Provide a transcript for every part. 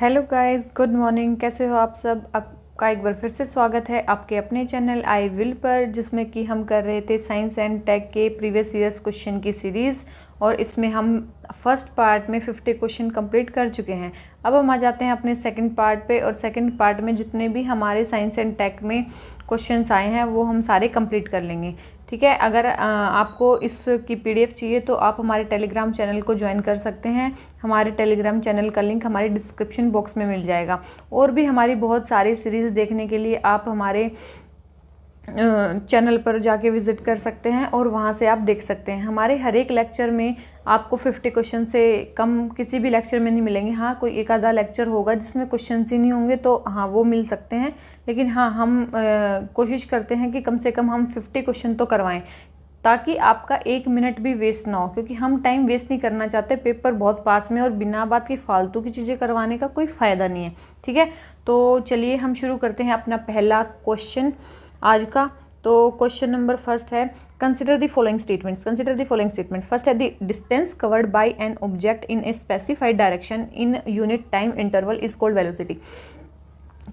Hello guys good morning कैसे हो आप सब आपका एक बार फिर से स्वागत है आपके अपने चैनल आई विल पर जिसमें कि हम कर रहे थे साइंस एंड टेक के प्रीवियस ईयर्स क्वेश्चन की सीरीज़ और इसमें हम फर्स्ट पार्ट में 50 क्वेश्चन कंप्लीट कर चुके हैं अब हम आ जाते हैं अपने सेकंड पार्ट पे और सेकंड पार्ट में जितने भी हमारे साइंस एंड टेक में क्वेश्चंस आए हैं वो हम सारे कंप्लीट कर लेंगे ठीक है अगर आपको इसकी पीडीएफ चाहिए तो आप हमारे टेलीग्राम चैनल को ज्वाइन कर सकते हैं हमारे टेलीग्राम चैनल का लिंक हमारे डिस्क्रिप्शन बॉक्स में मिल जाएगा और भी हमारी बहुत सारी सीरीज़ देखने के लिए आप हमारे चैनल पर जाके विज़िट कर सकते हैं और वहाँ से आप देख सकते हैं हमारे हर एक लेक्चर में आपको 50 क्वेश्चन से कम किसी भी लेक्चर में नहीं मिलेंगे हाँ कोई एक आधा लेक्चर होगा जिसमें क्वेश्चन ही नहीं होंगे तो हाँ वो मिल सकते हैं लेकिन हाँ हम कोशिश करते हैं कि कम से कम हम 50 क्वेश्चन तो करवाएं ताकि आपका एक मिनट भी वेस्ट ना हो क्योंकि हम टाइम वेस्ट नहीं करना चाहते पेपर बहुत पास में और बिना बात की फालतू की चीज़ें करवाने का कोई फ़ायदा नहीं है ठीक है तो चलिए हम शुरू करते हैं अपना पहला क्वेश्चन आज का तो क्वेश्चन नंबर फर्स्ट है consider the following statements consider the following statement first है the distance covered by an object in a specified direction in unit time interval is called velocity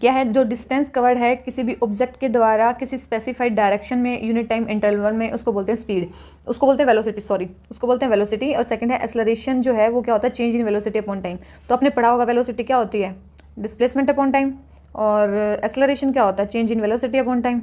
क्या है जो डिस्टेंस कवर्ड है किसी भी object के द्वारा किसी स्पेसिफाइड डायरेक्शन में यूनिट टाइम इंटरवल में उसको बोलते हैं स्पीड उसको बोलते हैं वेलोसिटी सॉरी उसको बोलते हैं वेलोसिटी और सेकंड है एक्सलरेशन जो है वो क्या होता है change in velocity upon time तो आपने पढ़ा होगा वेलोसिटी क्या होती है डिस्प्लेसमेंट अपॉन टाइम और एक्सलरेशन क्या होता है change in velocity upon time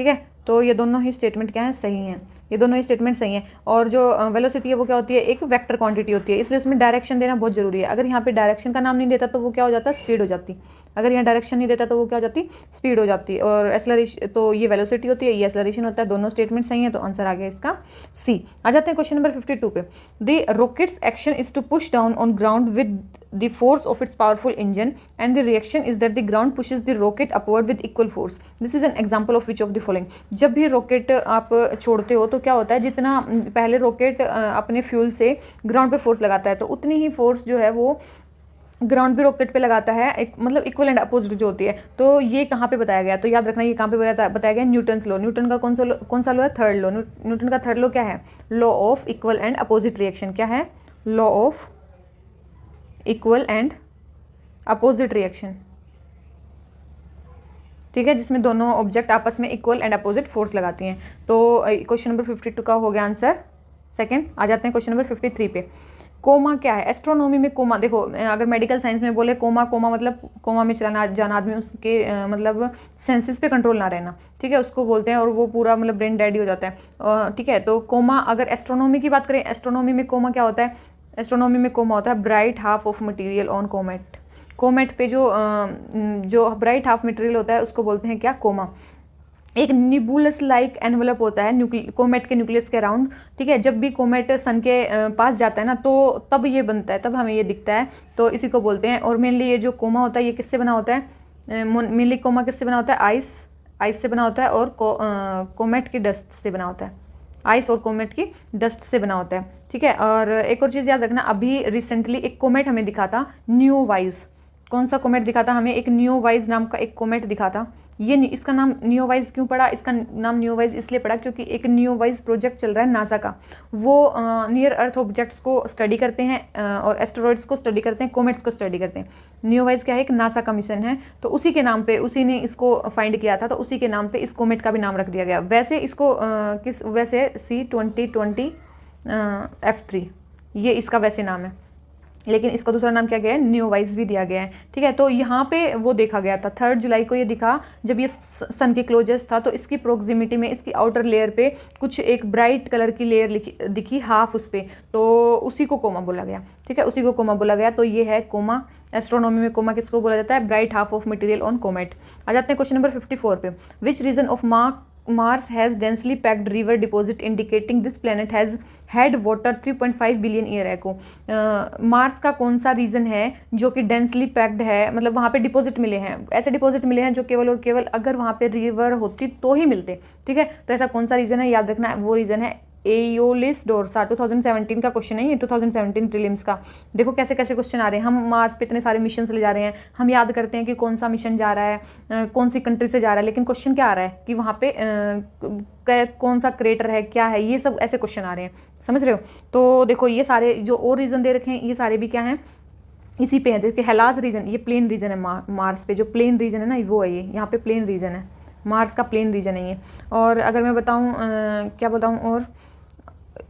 ठीक है तो ये दोनों ही स्टेटमेंट क्या है सही हैं ये दोनों ही स्टेटमेंट सही हैं और जो वेलोसिटी है वो क्या होती है एक वेक्टर क्वांटिटी होती है इसलिए उसमें डायरेक्शन देना बहुत जरूरी है अगर यहाँ पे डायरेक्शन का नाम नहीं देता तो वो क्या हो जाता है स्पीड हो जाती अगर यहाँ डायरेक्शन नहीं देता तो वो क्या हो जाती स्पीड हो जाती और एसलरेशन तो ये वेलोसिटी होती है ये एसलरेशन होता है दोनों स्टेटमेंट सही है तो आंसर आ गया इसका सी आ जाते हैं क्वेश्चन नंबर फिफ्टी पे the rockets action is to push down on ground with the force of its powerful engine and the reaction is that the ground pushes the rocket upward with equal force this is an example of which of the following जब भी rocket आप छोड़ते हो तो क्या होता है जितना पहले rocket अपने fuel से ground पे force लगाता है तो उतनी ही force जो है वो ग्राउंड भी रॉकेट पे लगाता है एक मतलब इक्वल एंड अपोजिट जो होती है तो ये कहाँ पे बताया गया तो याद रखना ये कहाँ पे बताया बताया गया न्यूटन लॉ न्यूटन का कौन सा कौन सा लॉ है थर्ड लॉ न्यूटन का थर्ड लॉ क्या है law of equal and opposite reaction क्या है law of equal and opposite reaction ठीक है जिसमें दोनों ऑब्जेक्ट आपस में इक्वल एंड अपोजिट फोर्स लगाती हैं तो क्वेश्चन नंबर फिफ्टी टू का हो गया आंसर सेकंड आ जाते हैं क्वेश्चन नंबर फिफ्टी थ्री पे कोमा क्या है एस्ट्रोनॉमी में कोमा देखो अगर मेडिकल साइंस में बोले कोमा कोमा मतलब कोमा में चलाना जाना आदमी उसके आ, मतलब सेंसेस पे कंट्रोल ना रहना ठीक है उसको बोलते हैं और वो पूरा मतलब ब्रेन डेड हो जाता है ठीक है तो कोमा अगर एस्ट्रोनॉमी की बात करें एस्ट्रोनॉमी में कोमा क्या होता है एस्ट्रोनॉमी में कोमा होता है bright half of material on comet comet पे जो जो ब्राइट हाफ मटेरियल होता है उसको बोलते हैं क्या कोमा एक निबुलस लाइक एनवलप होता है कोमेट के न्यूक्लियस के अराउंड ठीक है जब भी कोमेट सन के पास जाता है ना तो तब ये बनता है तब हमें ये दिखता है तो इसी को बोलते हैं और मेनली ये जो कोमा होता है ये किससे बना होता है मेनली कोमा किससे बना होता है आइस आइस से बना होता है और कोमेट की डस्ट से बना होता है आइस और कोमेट की डस्ट से बना होता है ठीक है और एक और चीज़ याद रखना अभी रिसेंटली एक कोमेट हमें दिखा था न्यू वाइज कौन सा कोमेट दिखा था हमें एक न्यू वाइज नाम का एक कोमेट दिखा था ये इसका नाम न्यू वाइज क्यों पड़ा इसका नाम न्यू वाइज इसलिए पड़ा क्योंकि एक न्यू वाइज प्रोजेक्ट चल रहा है नासा का वो नियर अर्थ ऑब्जेक्ट्स को स्टडी करते हैं और एस्ट्रॉयड्स को स्टडी करते हैं कोमेट्स को स्टडी करते हैं न्यू वाइज क्या है एक नासा का मिशन है तो उसी के नाम पे उसी ने इसको फाइंड किया था तो उसी के नाम पर इस कोमेट का भी नाम रख दिया गया वैसे इसको किस वैसे C twenty twenty F three ये इसका वैसे नाम है लेकिन इसका दूसरा नाम क्या गया है न्यूवाइज भी दिया गया है ठीक है तो यहाँ पे वो देखा गया था थर्ड जुलाई को ये दिखा जब ये सन के क्लोजेस्ट था तो इसकी प्रोक्सिमिटी में इसकी आउटर लेयर पे कुछ एक ब्राइट कलर की लेयर दिखी हाफ उस पर तो उसी को कोमा बोला गया ठीक है उसी को कोमा बोला गया तो ये है कोमा एस्ट्रोनॉमी में कोमा किसको बोला जाता है bright half of material on comet आ जाते हैं क्वेश्चन नंबर फिफ्टी फोर पे which region of Mars Mars has densely packed river deposit indicating this planet has had water 3.5 billion year ago. Mars uh, का कौन सा reason है जो कि डेंसली पैक्ड है मतलब वहाँ पे डिपॉजिट मिले हैं ऐसे डिपॉजिट मिले हैं जो केवल और केवल अगर वहाँ पे रिवर होती तो ही मिलते ठीक है तो ऐसा कौन सा रीजन है याद रखना है वो रीजन है एओलिस डोरसा 2017 का क्वेश्चन है ये 2017 प्रीलिम्स का देखो कैसे कैसे क्वेश्चन आ रहे हैं हम मार्स पे इतने सारे मिशन ले जा रहे हैं हम याद करते हैं कि कौन सा मिशन जा रहा है कौन सी कंट्री से जा रहा है लेकिन क्वेश्चन क्या आ रहा है कि वहाँ पे कौन सा क्रिएटर है क्या है ये सब ऐसे क्वेश्चन आ रहे हैं समझ रहे हो तो देखो ये सारे जो और रीज़न दे रखे हैं ये सारे भी क्या हैं इसी पे है देखिए हेलास रीजन ये प्लेन रीजन है मार्स पे जो प्लेन रीजन है ना वो है ये यहाँ पे प्लेन रीजन है मार्स का प्लेन रीजन है ये और अगर मैं बताऊँ क्या बताऊँ और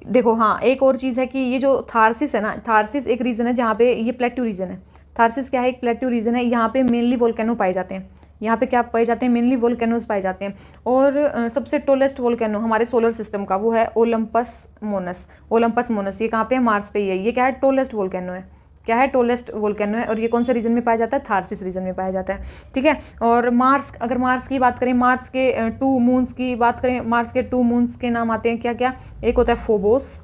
देखो हाँ एक और चीज़ है कि ये जो थारसिस है ना थारसिस एक रीज़न है जहाँ पे ये प्लेट्यू रीजन है थारसिस क्या है एक प्लेट्यू रीजन है यहाँ पे मेनली वोल्केनो पाए जाते हैं यहाँ पे क्या पाए जाते हैं मेनली वोल्केनोज पाए जाते हैं और सबसे टोलेस्ट वोल्केनो हमारे सोलर सिस्टम का वो है ओलंपस मोनस ओलंपस मोनस ये कहाँ पे है मार्स पे ही है ये क्या है टोलेस्ट वोल्केनो है क्या है टोलेस्ट वोल्केनो है और ये कौन से रीजन में पाया जाता है थारसिस रीजन में पाया जाता है ठीक है और मार्स अगर मार्स की बात करें मार्स के टू मून्स की बात करें मार्स के टू मून्स के नाम आते हैं क्या क्या एक होता है फोबोस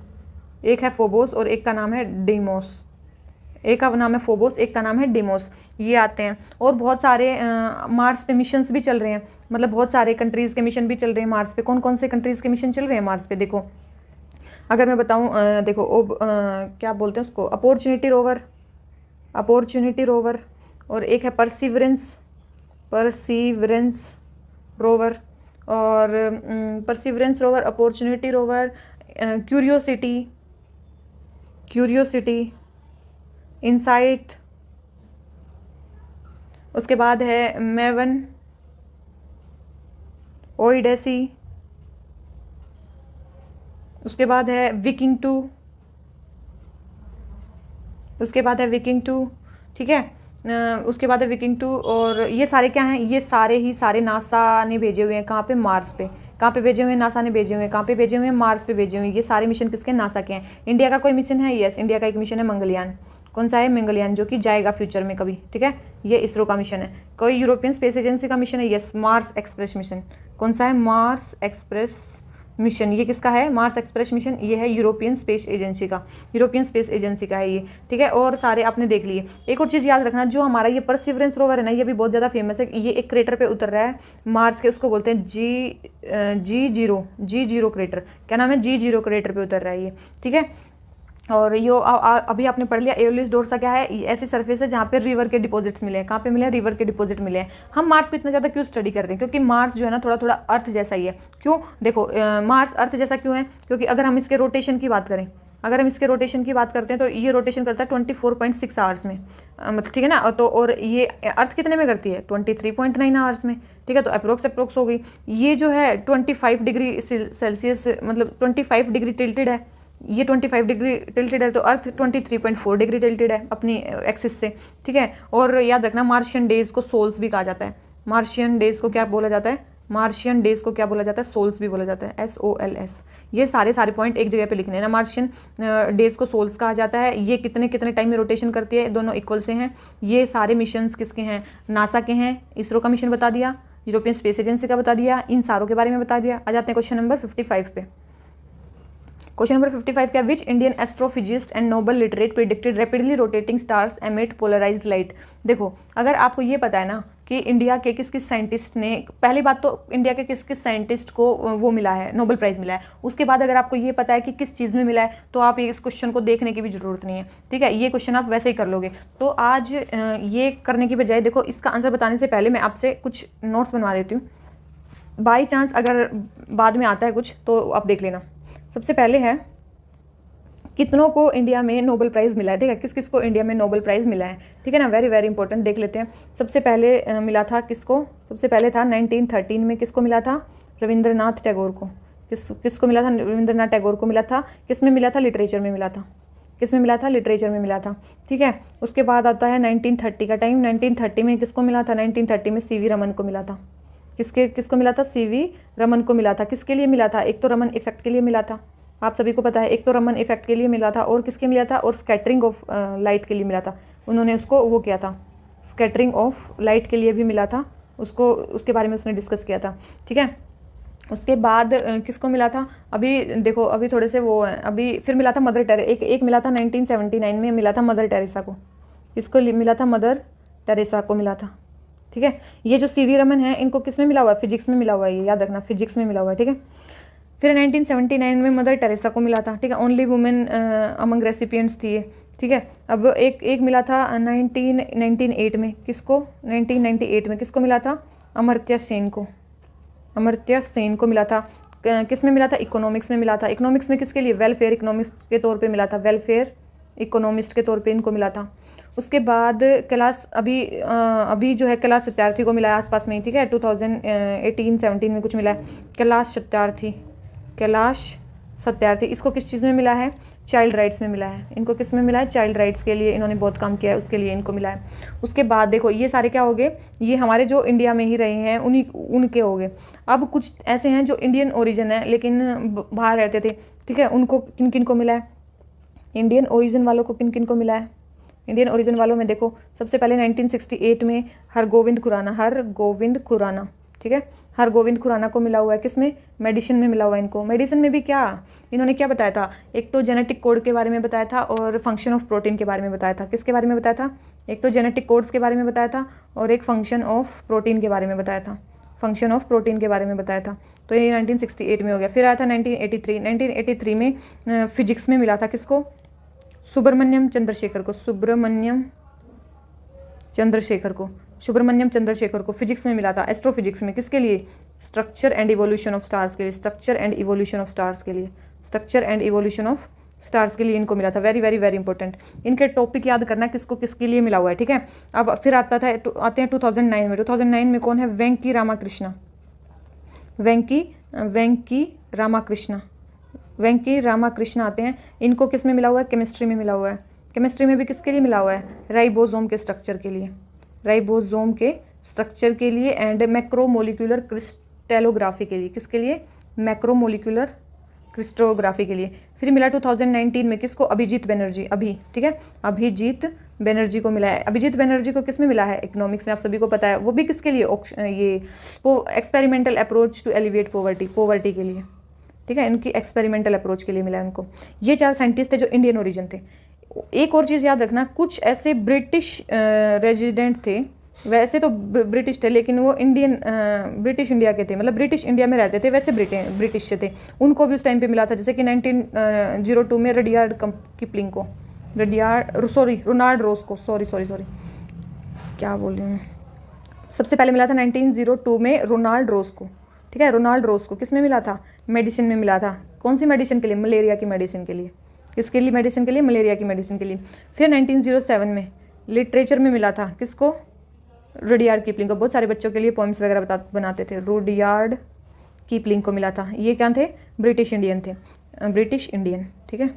एक है फोबोस और एक का नाम है डेमोस एक का नाम है फोबोस एक का नाम है डिमोस ये आते हैं और बहुत सारे आ, मार्स पे मिशंस भी चल रहे हैं मतलब बहुत सारे कंट्रीज़ के मिशन भी चल रहे हैं मार्स पे कौन कौन से कंट्रीज़ के मिशन चल रहे हैं मार्स पे देखो अगर मैं बताऊँ देखो आ, क्या बोलते हैं उसको अपॉर्चुनिटी रोवर अपॉर्चुनिटी रोवर और एक है परसिवरेंस परसिवरेंस रोवर और perseverance rover opportunity rover curiosity curiosity insight उसके बाद है मेवन ओइडेसी उसके बाद है विकिंग टू उसके बाद है विकिंग टू ठीक है उसके बाद है विकिंग टू और ये सारे क्या हैं ये सारे ही सारे नासा ने भेजे हुए हैं कहाँ पे मार्स पे कहाँ पे भेजे हुए हैं नासा ने भेजे हुए हैं कहाँ पे भेजे हुए हैं मार्स पे भेजे हुए हैं ये सारे मिशन किसके नासा के हैं इंडिया का कोई मिशन है यस इंडिया का एक मिशन है मंगलयान कौन सा है मंगलयान जो कि जाएगा फ्यूचर में कभी ठीक है ये इसरो का मिशन है कोई यूरोपियन स्पेस एजेंसी का मिशन है यस मार्स एक्सप्रेस मिशन कौन सा है मार्स एक्सप्रेस मिशन ये किसका है मार्स एक्सप्रेस मिशन ये है यूरोपियन स्पेस एजेंसी का यूरोपियन स्पेस एजेंसी का है ये ठीक है और सारे आपने देख लिए एक और चीज़ याद रखना जो हमारा ये परसिवरेंस रोवर है ना ये भी बहुत ज़्यादा फेमस है ये एक क्रेटर पे उतर रहा है मार्स के उसको बोलते हैं जी Jezero Jezero crater क्या नाम है जी जीरो क्रेटर पर उतर रहा है ये ठीक है और यो आ, आ, अभी आपने पढ़ लिया एयोलिस डोर सा क्या है ऐसी सरफेस है जहाँ पे रिवर के डिपॉजिट्स मिले हैं कहाँ पे मिले हैं रिवर के डिपॉजिट मिले हैं हम मार्स को इतना ज़्यादा क्यों स्टडी कर रहे हैं क्योंकि मार्स जो है ना थोड़ा थोड़ा अर्थ जैसा ही है क्यों देखो आ, मार्स अर्थ जैसा क्यों है क्योंकि अगर हम इसके रोटेशन की बात करें अगर हम इसके रोटेशन की बात करते हैं तो ये रोटेशन करता है twenty four point six hours में मतलब ठीक है ना तो और ये अर्थ कितने में करती है twenty three point nine hours में ठीक है तो अप्रोक्स अप्रोक्स हो गई ये जो है ट्वेंटी फाइव डिग्री सेल्सियस मतलब ट्वेंटी फाइव डिग्री टिल्टेड है ये 25 डिग्री टिल्टेड है तो अर्थ 23.4 डिग्री टिल्टेड है अपनी एक्सिस से ठीक है और याद रखना मार्शियन डेज को सोल्स भी कहा जाता है मार्शियन डेज को क्या बोला जाता है मार्शियन डेज को क्या बोला जाता है सोल्स भी बोला जाता है एस ओ एल एस ये सारे सारे पॉइंट एक जगह पे लिखने हैं ना मार्शियन डेज को सोल्स कहा जाता है ये कितने कितने टाइम में रोटेशन करती है दोनों इक्वल से हैं ये सारे मिशन किसके हैं नासा के हैं इसरो का मिशन बता दिया यूरोपियन स्पेस एजेंसी का बता दिया इन सारों के बारे में बता दिया आ जाते हैं क्वेश्चन नंबर फिफ्टी फाइव पे क्वेश्चन नंबर 55 क्या which Indian astrophysicist and Nobel laureate predicted rapidly rotating stars emit polarised light देखो अगर आपको ये पता है ना कि इंडिया के किस किस साइंटिस्ट ने पहली बात तो इंडिया के किस किस साइंटिस्ट को वो मिला है नोबल प्राइज़ मिला है उसके बाद अगर आपको ये पता है कि किस चीज़ में मिला है तो आप इस क्वेश्चन को देखने की भी ज़रूरत नहीं है ठीक है ये क्वेश्चन आप वैसे ही कर लोगे तो आज ये करने की बजाय देखो इसका आंसर बताने से पहले मैं आपसे कुछ नोट्स बनवा देती हूँ बाई चांस अगर बाद में आता है कुछ तो आप देख लेना सबसे पहले है कितनों को इंडिया में नोबल प्राइज़ मिला है ठीक है किस किस को इंडिया में नोबल प्राइज़ मिला है ठीक है ना वेरी वेरी इंपॉर्टेंट देख लेते हैं सबसे पहले मिला था किसको सबसे पहले था 1913 में किसको मिला था रविंद्रनाथ टैगोर को किस किसको मिला था रविंद्रनाथ टैगोर को मिला था किस में मिला था लिटरेचर में मिला था किस में मिला था लिटरेचर में मिला था ठीक है उसके बाद आता है नाइनटीन का टाइम नाइनटीन में किसको मिला था नाइनटीन में सी रमन को मिला था किसके किसको मिला था सीवी रमन को मिला था किसके लिए मिला था एक तो रमन इफेक्ट के लिए मिला था आप सभी को पता है एक तो रमन इफेक्ट के लिए मिला था और किसके मिला था और स्कैटरिंग ऑफ लाइट के लिए मिला था उन्होंने उसको वो किया था स्कैटरिंग ऑफ लाइट के लिए भी मिला था उसको उसके बारे में उसने डिस्कस किया था ठीक है उसके बाद किसको मिला था अभी देखो अभी थोड़े से वो अभी फिर मिला था मदर टेरे एक एक मिला था 1979 में मिला था मदर टेरेसा को किसको मिला था मदर टेरेसा को मिला था ठीक है ये जो सी वी रमन है इनको किस में मिला हुआ है फिजिक्स में मिला हुआ है ये याद रखना फिजिक्स में मिला हुआ है ठीक है फिर 1979 में मदर टेरेसा को मिला था ठीक है ओनली वुमेन अमंग रेसिपियंट्स थी ये ठीक है अब एक एक मिला था नाइनटीन uh, एट में किसको एट में किसको मिला था अमरत्या सेन को अमरत्या सेन को मिला था uh, किस में मिला था इकोनॉमिक्स में मिला था इकोनॉमिक्स में किसके लिए वेलफेयर इकोनॉमिक्स के तौर पे मिला था वेलफेयर इकोनॉमिस्ट के तौर पे इनको मिला था उसके बाद क्लास अभी अभी जो है क्लास सत्यार्थी को मिला है आसपास में ही ठीक है टू थाउजेंड एटीन सेवनटीन में कुछ मिला है कैलाश सत्यार्थी कैलाश सत्यार्थी इसको किस चीज़ में मिला है चाइल्ड राइट्स में मिला है इनको किस में मिला है चाइल्ड राइट्स के लिए इन्होंने बहुत काम किया है उसके लिए इनको मिला है उसके बाद देखो ये सारे क्या हो गए ये हमारे जो इंडिया में ही रहे हैं उन्हीं उनके हो गए अब कुछ ऐसे हैं जो इंडियन ओरिजिन है लेकिन बाहर रहते थे ठीक है उनको किन किन को मिला है इंडियन ओरिजिन वालों को किन किन को मिला है इंडियन ओरिजिन वालों में देखो सबसे पहले 1968 में हर गोविंद खुराना हर गोविंद खुराना ठीक है हर गोविंद खुराना को मिला हुआ है किस में मेडिसिन में मिला हुआ है इनको मेडिसिन में भी क्या इन्होंने क्या बताया था एक तो जेनेटिक कोड के बारे में बताया था और फंक्शन ऑफ प्रोटीन के बारे में बताया था किसके बारे में बताया था एक तो जेनेटिक कोड्स के बारे में बताया था और एक फंक्शन ऑफ प्रोटीन के बारे में बताया था फंक्शन ऑफ प्रोटीन के बारे में बताया था तो ये 1968 में हो गया फिर आया था 1983 1983 में फिजिक्स में मिला था किसको सुब्रमण्यम चंद्रशेखर को सुब्रमण्यम चंद्रशेखर को सुब्रमण्यम चंद्रशेखर को फिजिक्स में मिला था एस्ट्रोफिजिक्स में किसके लिए structure and evolution of stars के लिए structure and evolution of stars के लिए structure and evolution of stars के लिए इनको मिला था वेरी वेरी वेरी इंपॉर्टेंट इनके टॉपिक याद करना किसको किसके लिए मिला हुआ है ठीक है अब फिर आता था तो आते हैं 2009 में 2009 में कौन है वेंकी रामाकृष्णा वेंकी वेंकी रामाकृष्णा वेंकी रामाकृष्ण आते हैं इनको किस में मिला हुआ है केमिस्ट्री में मिला हुआ है केमिस्ट्री में भी किसके लिए मिला हुआ है राइबोजोम के स्ट्रक्चर के लिए राइबोजोम के स्ट्रक्चर के लिए एंड मैक्रोमोलिकुलर क्रिस्टेलोग्राफी के लिए किसके लिए मैक्रोमोलिकुलर क्रिस्टोग्राफी के लिए फिर मिला 2019 में किसको अभिजीत बनर्जी अभी ठीक है अभिजीत बनर्जी को मिला है अभिजीत बनर्जी को किस में मिला है इकोनॉमिक्स में आप सभी को पता है वो भी किसके लिए ये वो experimental approach to alleviate poverty poverty के लिए ठीक है इनकी एक्सपेरिमेंटल अप्रोच के लिए मिला इनको ये चार साइंटिस्ट थे जो इंडियन ओरिजिन थे एक और चीज़ याद रखना कुछ ऐसे ब्रिटिश रेजिडेंट थे वैसे तो ब्रिटिश थे लेकिन वो इंडियन ब्रिटिश इंडिया के थे मतलब ब्रिटिश इंडिया में रहते थे वैसे ब्रिटिश थे उनको भी उस टाइम पे मिला था जैसे कि 1902 में रडियार्ड किपलिंग को रडियार्ड सॉरी रोनाल्ड रोस को सॉरी सॉरी सॉरी क्या बोल रही हूँ सबसे पहले मिला था टू में रोनाल्ड रोस को ठीक है रोनाल्ड रोस को किस में मिला था मेडिसिन में मिला था कौन सी मेडिसिन के लिए मलेरिया की मेडिसिन के लिए किसके लिए मेडिसिन के लिए मलेरिया की मेडिसिन के लिए फिर 1907 में लिटरेचर में मिला था किसको रुडियार्ड कीपलिंग को बहुत सारे बच्चों के लिए पोइम्स वगैरह बता बनाते थे रुडियार्ड कीपलिंग को मिला था ये क्या थे ब्रिटिश इंडियन थे ब्रिटिश इंडियन ठीक है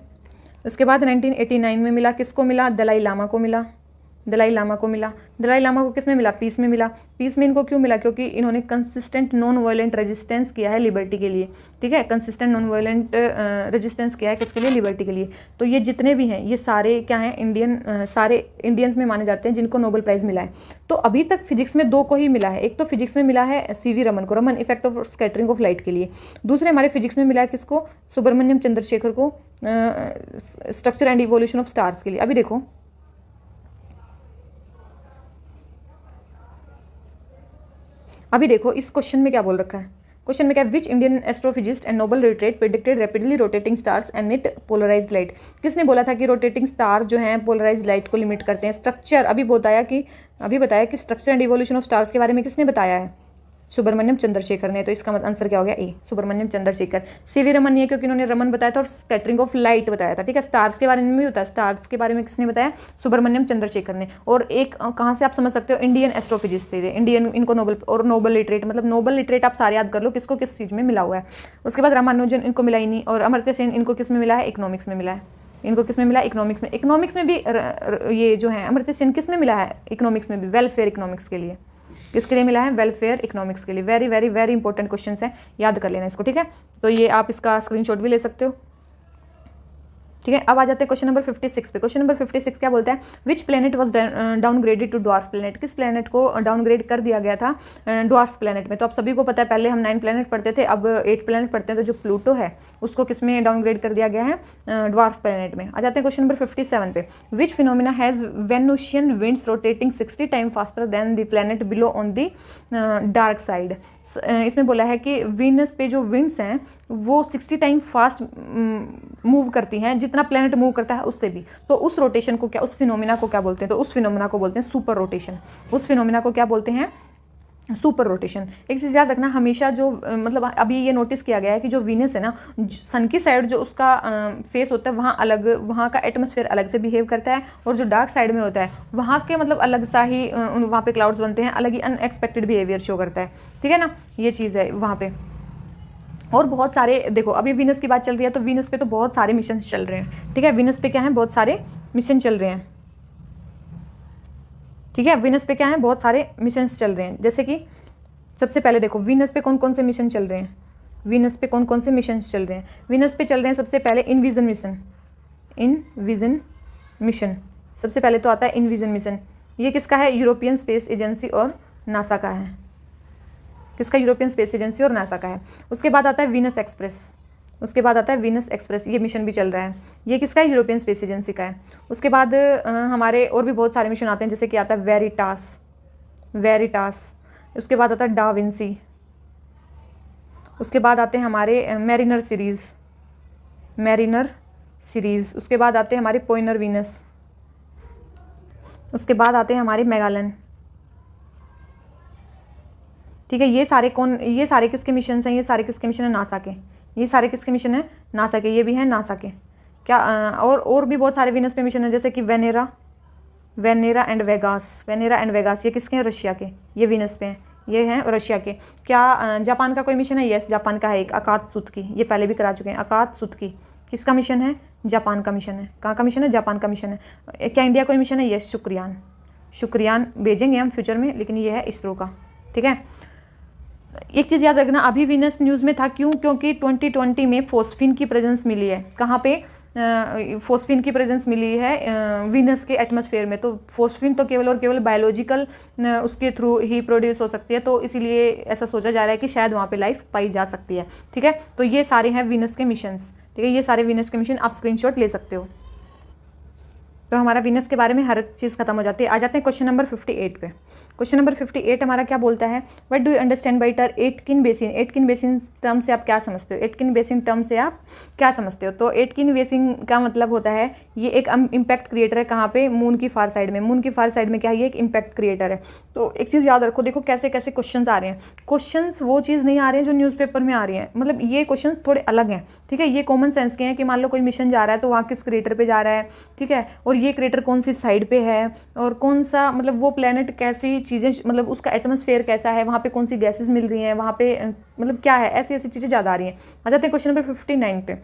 उसके बाद 1989 में मिला किसको मिला दलाई लामा को मिला दलाई लामा को मिला दलाई लामा को किस में मिला पीस में मिला पीस में इनको क्यों मिला क्योंकि इन्होंने कंसिस्टेंट नॉन वायलेंट रेजिस्टेंस किया है लिबर्टी के लिए ठीक है कंसिस्टेंट नॉन वायलेंट रेजिस्टेंस किया है किसके लिए लिबर्टी के लिए तो ये जितने भी हैं ये सारे क्या हैं इंडियन सारे इंडियंस में माने जाते हैं जिनको नोबल प्राइज़ मिला है तो अभी तक फिजिक्स में दो को ही मिला है एक तो फिजिक्स में मिला है सी वी रमन को Raman effect of scattering of light के लिए दूसरे हमारे फिजिक्स में मिला है किसको सुब्रमण्यम चंद्रशेखर को structure and evolution of stars के लिए अभी देखो अभी देखो इस क्वेश्चन में क्या बोल रखा है क्वेश्चन में क्या which Indian astrophysicist and Nobel laureate predicted rapidly rotating stars emit polarise light किसने बोला था कि रोटेटिंग स्टार जो हैं पोलराइज लाइट को लिमिट करते हैं स्ट्रक्चर अभी बताया कि अभी बताया कि structure and evolution of stars के बारे में किसने बताया है सुब्रमण्यम चंद्रशेखर ने तो इसका आंसर मतलब क्या हो गया ए सुब्रमण्यम चंद्रशेखर सीवी रमन ये क्योंकि उन्होंने रमन बताया था और स्कैटरिंग ऑफ लाइट बताया था ठीक है स्टार्स के बारे में भी होता है स्टार्स के बारे में किसने बताया सुब्रमण्यम चंद्रशेखर ने और एक कहाँ से आप समझ सकते हो इंडियन एस्ट्रोफिजिस्ट थे इंडियन इनको नोबल और नोबल लिटरेट मतलब नोबल लिटरेट आप सारे याद कर लो किसको किस चीज़ में मिला हुआ है उसके बाद रामानुजन इनको मिला ही नहीं और अमर्त्य सेन इनको किस में मिला है इकोनॉमिक्स में मिला है इनको किस में मिला इकोनॉमिक्स में इकोनॉमिक्स में भी ये जो है अमृत सेन किस में मिला है इकोनॉमिक्स में भी वेलफेयर इकोनॉमिक्स के लिए किसके लिए मिला है वेलफेयर इकोनॉमिक्स के लिए very very very important question है याद कर लेना इसको ठीक है तो ये आप इसका स्क्रीनशॉट भी ले सकते हो ठीक है अब आ जाते हैं क्वेश्चन नंबर 56 पे क्वेश्चन नंबर 56 क्या बोलता है which planet was downgraded to dwarf planet किस प्लेनेट को डाउनग्रेड कर दिया गया था डॉर्फ प्लेनेट में तो आप सभी को पता है पहले हम नाइन प्लेनेट पढ़ते थे अब एट प्लेनेट पढ़ते हैं तो जो प्लूटो है उसको किस में डाउनग्रेड कर दिया गया है डॉर्फ प्लेनेट में आ जाते हैं क्वेश्चन नंबर फिफ्टी सेवन पे which phenomena has Venusian winds rotating sixty time faster than the planet below on the dark side इसमें बोला है कि वीनस पे जो विंड्स हैं वो 60 टाइम फास्ट मूव करती हैं जितना प्लैनेट मूव करता है उससे भी तो उस रोटेशन को क्या उस फिनोमिना को क्या बोलते हैं तो उस फिनोमिना को बोलते हैं सुपर रोटेशन उस फिनोमिना को क्या बोलते हैं सुपर रोटेशन एक चीज़ याद रखना हमेशा जो मतलब अभी ये नोटिस किया गया है कि जो वीनस है ना सन की साइड जो उसका फेस होता है वहाँ अलग वहाँ का एटमोसफेयर अलग से बिहेव करता है और जो डार्क साइड में होता है वहाँ के मतलब अलग सा ही वहाँ पे क्लाउड्स बनते हैं अलग ही अनएक्सपेक्टेड बिहेवियर शो करता है ठीक है ना ये चीज़ है वहाँ पर और बहुत सारे देखो अभी वीनस की बात चल रही है तो वीनस पे तो बहुत सारे मिशन चल रहे हैं ठीक है वीनस पे क्या है बहुत सारे मिशन चल रहे हैं ठीक है विनस पे क्या है बहुत सारे मिशंस चल रहे हैं जैसे कि सबसे पहले देखो विनस पे कौन कौन से मिशन चल रहे हैं विनस पे कौन कौन से मिशन चल रहे हैं विनस पे चल रहे हैं सबसे पहले EnVision mission EnVision mission सबसे पहले तो आता है इनविजन मिशन ये किसका है यूरोपियन स्पेस एजेंसी और नासा का है किसका यूरोपियन स्पेस एजेंसी और नासा का है उसके बाद आता है वीनस एक्सप्रेस उसके बाद आता है वीनस एक्सप्रेस ये मिशन भी चल रहा है ये किसका है यूरोपियन स्पेस एजेंसी का है उसके बाद हमारे और भी बहुत सारे मिशन आते हैं जैसे कि आता है वेरिटास वेरिटास उसके बाद आता है डाविंसी उसके बाद आते हैं हमारे मैरिनर सीरीज़ मैरिनर सीरीज़ उसके बाद आते हैं हमारे पोइनर वीनस उसके बाद आते हैं हमारे मेगालन ठीक है ये सारे कौन ये सारे किसके मिशन हैं ये सारे किसके मिशन हैं नासा के ये सारे किसके मिशन हैं नासा के ये भी हैं नासा के क्या और और भी बहुत सारे विनस पे मिशन हैं जैसे कि Venera Venera and Vegas Venera and Vegas ये किसके हैं रशिया के ये विनस पे हैं ये हैं रशिया के क्या जापान का कोई मिशन है यस जापान का है एक अकात सुत की ये पहले भी करा चुके हैं अकात सुत की किसका मिशन है जापान का मिशन है कहाँ का मिशन है जापान का मिशन है क्या इंडिया कोई मिशन है यस शुक्रियान शुक्रियान भेजेंगे हम फ्यूचर में लेकिन ये है इसरो का ठीक है एक चीज़ याद रखना अभी वीनस न्यूज़ में था क्यों क्योंकि 2020 में फोस्फिन की प्रेजेंस मिली है कहाँ पे फोस्फिन की प्रेजेंस मिली है वीनस के एटमॉस्फेयर में तो फोस्फिन तो केवल और केवल बायोलॉजिकल उसके थ्रू ही प्रोड्यूस हो सकती है तो इसीलिए ऐसा सोचा जा रहा है कि शायद वहाँ पे लाइफ पाई जा सकती है ठीक है तो ये सारे हैं वीनस के मिशंस ठीक है ये सारे वीनस के मिशन आप स्क्रीनशॉट ले सकते हो तो हमारा वीनस के बारे में हर चीज़ खत्म हो जाती है आ जाते हैं क्वेश्चन नंबर फिफ्टी एट पे क्वेश्चन नंबर फिफ्टी एट हमारा क्या बोलता है what do you understand by टर Aitken basin Aitken basin term से आप क्या समझते हो एट किन बेसिन टर्म से आप क्या समझते हो तो एट किन बेसिन का मतलब होता है ये एक इम्पैक्ट क्रिएटर है कहाँ पे मून की फार साइड में मून की फार साइड में क्या है एक इम्पैक्ट क्रिएटर है तो एक चीज़ याद रखो देखो कैसे कैसे क्वेश्चन आ रहे हैं क्वेश्चन वो चीज़ नहीं आ रहे हैं जो न्यूज़पेपर में आ रही हैं मतलब ये क्वेश्चन थोड़े अलग हैं ठीक है ये कॉमन सेंस के हैं कि मान लो कोई मिशन जा रहा है तो वहाँ किस क्रिएटर पर जा रहा है ठीक है और ये क्रेटर कौन सी साइड पे है और कौन सा मतलब वो प्लानट कैसी चीज़ें मतलब उसका एटमोसफेयर कैसा है वहाँ पे कौन सी गैसेस मिल रही हैं वहाँ पे मतलब क्या है ऐसी ऐसी चीज़ें ज़्यादा आ रही हैं आ जाते हैं क्वेश्चन नंबर फिफ्टी नाइन पे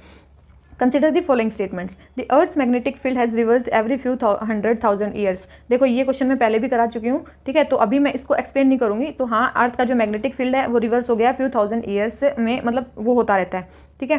consider the following statements the earth's magnetic field has reverse every few hundred thousand years देखो ये क्वेश्चन मैं पहले भी करा चुकी हूँ ठीक है तो अभी मैं इसको एक्सप्लेन नहीं करूँगी तो हाँ अर्थ का जो मैग्नेटिक फील्ड है वो रिवर्स हो गया फ्यू थाउजेंड ईयर्स में मतलब वो होता रहता है ठीक है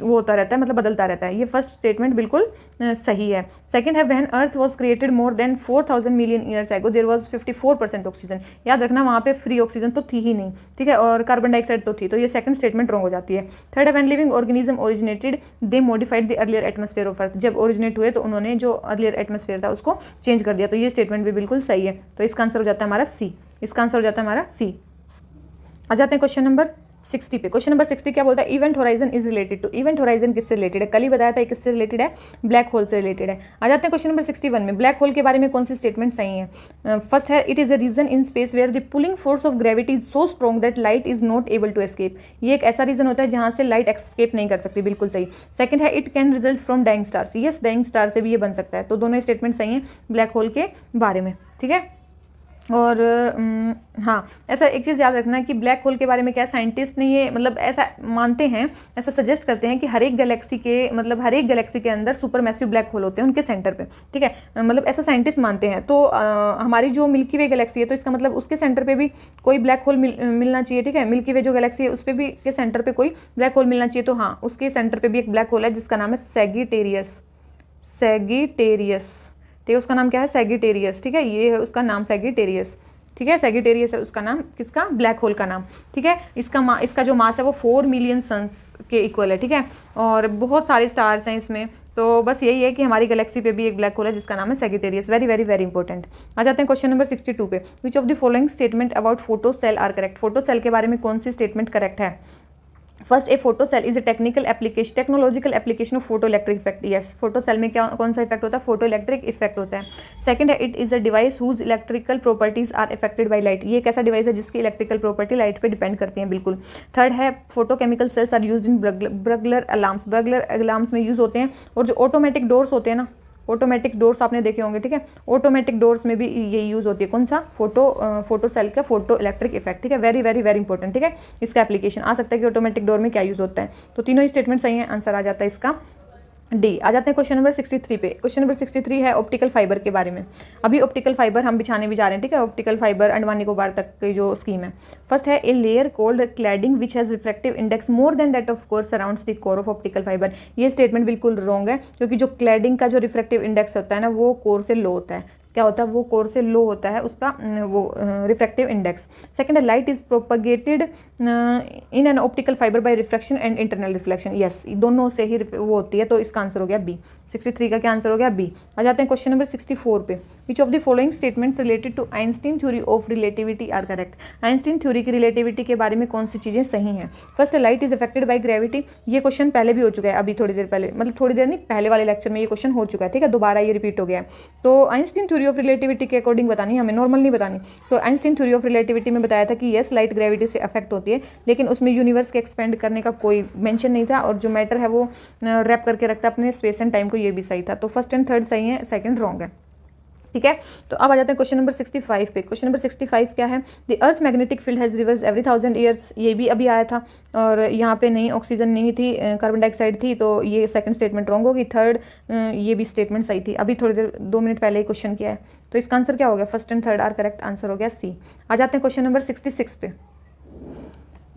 वो होता रहता है मतलब बदलता रहता है ये फर्स्ट स्टेटमेंट बिल्कुल सही है सेकंड है when earth was created more than four thousand million years ago there was fifty four percent oxygen याद रखना वहाँ पे फ्री ऑक्सीजन तो थी ही नहीं ठीक है और कार्बन डाइऑक्साइड तो थी तो ये सेकंड स्टेटमेंट रॉन्ग हो जाती है थर्ड है when living organism originated they modified the earlier atmosphere of earth जब ओरिजिनेट हुए तो उन्होंने जो अर्लियर एटमोसफेयर था उसको चेंज कर दिया तो ये स्टेटमेंट भी बिल्कुल सही है तो इसका आंसर हो जाता है हमारा सी इसका आंसर हो जाता है हमारा सी आ जाते हैं क्वेश्चन नंबर सिक्सटी पे क्वेश्चन नंबर सिक्सटी क्या बोलता है event horizon is related to event horizon किससे रिलेटेड है कल ही बताया था किससे रिलेटेड है ब्लैक होल से रिलेटेड है आ जाते हैं क्वेश्चन नंबर सिक्सटी वन में ब्लैक होल के बारे में कौन सी स्टेटमेंट सही है फर्स्ट है it is a region in space where the pulling force of gravity is so strong that light is not able to escape ये एक ऐसा रीजन होता है जहाँ से लाइट एस्केप नहीं कर सकती बिल्कुल सही सेकंड है it can result from dying stars yes dying star से भी ये बन सकता है तो दोनों स्टेटमेंट सही हैं ब्लैक होल के बारे में ठीक है और हाँ ऐसा एक चीज़ याद रखना कि ब्लैक होल के बारे में क्या साइंटिस्ट ने ये मतलब ऐसा मानते हैं ऐसा सजेस्ट करते हैं कि हर एक गैलेक्सी के मतलब हर एक गैलेक्सी के अंदर सुपर मैसिव ब्लैक होल होते हैं उनके सेंटर पे ठीक है मतलब ऐसा साइंटिस्ट मानते हैं तो आ, हमारी जो मिल्की वे गैलेक्सी है तो इसका मतलब उसके सेंटर पर भी कोई ब्लैक होल मिल, मिलना चाहिए ठीक है मिल्की वे जो गैलेक्सी है उस पर भी के सेंटर पर कोई ब्लैक होल मिलना चाहिए तो हाँ उसके सेंटर पर भी एक ब्लैक होल है जिसका नाम है सेगीटेरियस सेगीटेरियस ठीक है उसका नाम क्या है सेगिटेरियस ठीक है ये है उसका नाम सेगिटेरियस ठीक है सेगिटेरियस है उसका नाम किसका ब्लैक होल का नाम ठीक है इसका मा इसका जो मास है वो फोर मिलियन सन्स के इक्वल है ठीक है और बहुत सारे स्टार्स हैं इसमें तो बस यही है कि हमारी गैलेक्सी पे भी एक ब्लैक होल है जिसका नाम है Sagittarius very very very important आ जाते हैं क्वेश्चन नंबर सिक्सटी टू पे which of the following statement about photo cell are correct photo cell के बारे में कौन सी स्टेटमेंट करेक्ट है first A photo cell is a technical application technological application of photoelectric effect yes photo cell में क्या कौन सा इफेक्ट होता है फोटो इलेक्ट्रिक इफेक्ट होता है सेकंड है it is a device whose electrical properties are affected by light ये कैसा डिवाइस है जिसकी इलेक्ट्रिकल प्रॉपर्टी लाइट पर डिपेंड करती है बिल्कुल थर्ड है photo chemical cells are use in burglar alarms burglar alarms में यूज़ होते हैं और जो ऑटोमेटिक डोर्स होते हैं ना ऑटोमेटिक डोर्स आपने देखे होंगे ठीक है ऑटोमेटिक डोर्स में भी ये यूज़ होती है कौन सा फोटो फोटो सेल का फोटो इलेक्ट्रिक इफेक्ट ठीक है वेरी वेरी वेरी इंपॉर्टेंट ठीक है इसका एप्लीकेशन आ सकता है कि ऑटोमेटिक डोर में क्या यूज़ होता है तो तीनों ही स्टेटमेंट सही है आंसर आ जाता है इसका डी आ जाते हैं क्वेश्चन नंबर सिक्सटी थ्री पे क्वेश्चन नंबर सिक्सटी थ्री है ऑप्टिकल फाइबर के बारे में अभी ऑप्टिकल फाइबर हम बिछाने भी जा रहे हैं ठीक है ऑप्टिकल फाइबर अंडमान निकोबार तक की जो स्कीम है फर्स्ट है a layer called cladding which has reflective index more than that of core around the core of optical fibre ये स्टेटमेंट बिल्कुल रॉन्ग है क्योंकि जो क्लैडिंग का जो रिफ्लेक्टिव इंडेक्स होता है ना वो कोर से लो होता है क्या होता है वो कोर से लो होता है उसका वो रिफ्रैक्टिव इंडेक्स सेकेंड है light is propagated in an optical fibre by reflection and internal reflection yes दोनों से ही वो होती है तो इसका आंसर हो गया बी सिक्सटी थ्री का क्या आंसर हो गया बी आ जाते हैं क्वेश्चन नंबर सिक्सटी फोर पे which of the following statements related to Einstein theory of relativity are correct Einstein theory की रिलेटिविटी के बारे में कौन सी चीज़ें सही हैं first light is affected by gravity ये क्वेश्चन पहले भी हो चुका है अभी थोड़ी देर पहले मतलब थोड़ी देर नहीं पहले वाले लेक्चर में ये क्वेश्चन हो चुका है ठीक है दोबारा ये रिपीट हो गया है तो Einstein theory theory of relativity के अकॉर्डिंग बतानी हमें नॉर्मल नहीं बतानी तो आइंस्टीन थ्योरी ऑफ रिलेटिविटी में बताया था कि येस लाइट ग्रेविटी से अफेक्ट होती है लेकिन उसमें यूनिवर्स के एक्सपेंड करने का कोई मैंशन नहीं था और जो मैटर है वो रैप करके रखता अपने स्पेस एंड टाइम को ये भी सही था तो फर्स्ट एंड थर्ड सही है सेकेंड रॉन्ग है ठीक है तो अब आ जाते हैं क्वेश्चन नंबर सिक्सटी फाइव पे क्वेश्चन नंबर सिक्सटी फाइव क्या है the earth magnetic field has reverse every thousand years ये भी अभी आया था और यहाँ पे नहीं ऑक्सीजन नहीं थी कार्बन डाइऑक्साइड थी तो ये सेकंड स्टेटमेंट रॉन्ग होगी थर्ड ये भी स्टेटमेंट सही थी अभी थोड़ी देर दो मिनट पहले ही क्वेश्चन किया है तो इसका आंसर क्या हो गया first and third are correct answer हो गया सी आ जाते हैं क्वेश्चन नंबर सिक्सटी सिक्स पे